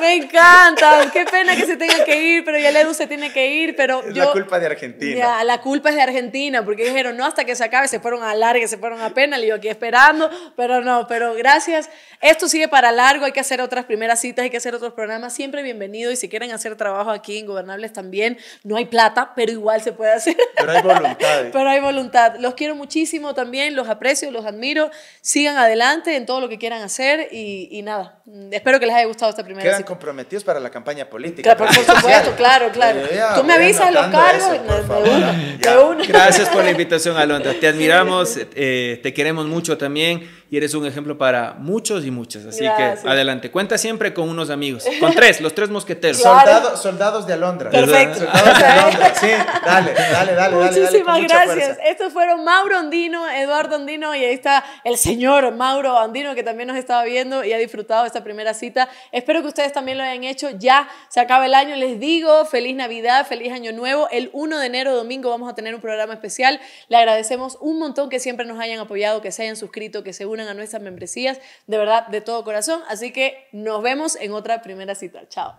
Speaker 1: Me encanta. Qué pena que se tenga que ir, pero ya le se tiene que ir. Pero yo, la culpa es de Argentina. Ya, la culpa es de Argentina, porque dijeron, no, hasta que se acabe, se fueron a largue, se fueron a pena y yo aquí esperando. Pero no, pero gracias. Esto sigue para largo, hay que hacer otras primeras citas, hay que hacer otros programas. Siempre bienvenido. Y si quieren hacer trabajo aquí en Gobernables también, no hay plata, pero igual se puede hacer. Pero hay voluntad. Pero hay voluntad. Los quiero muchísimo también, los aprecio, los admiro. Sigan adelante en todo lo que quieran hacer y, nada. Espero que les haya gustado esta primera cita
Speaker 2: comprometidos para la campaña política.
Speaker 1: Claro, por supuesto, claro, claro. Tú me avisas los cargos. Gracias
Speaker 3: por la invitación, Alondra. Te admiramos, eh, te queremos mucho también y eres un ejemplo para muchos y muchas. Así que adelante. Cuenta siempre con unos amigos. Con tres, los tres mosqueteros.
Speaker 2: soldados de Alondra. Perfecto. Soldados
Speaker 3: de Sí, dale, dale,
Speaker 2: dale. Muchísimas gracias.
Speaker 1: Estos fueron Mauro Andino, Eduardo Andino y ahí está el señor Mauro Andino que también nos estaba viendo y ha disfrutado esta primera cita. Espero que ustedes también lo hayan hecho. Ya se acaba el año, les digo, feliz Navidad, feliz Año Nuevo. El 1 de enero, domingo, vamos a tener un programa especial. Le agradecemos un montón que siempre nos hayan apoyado, que se hayan suscrito, que seguro a nuestras membresías, de verdad, de todo corazón. Así que nos vemos en otra primera cita. Chao.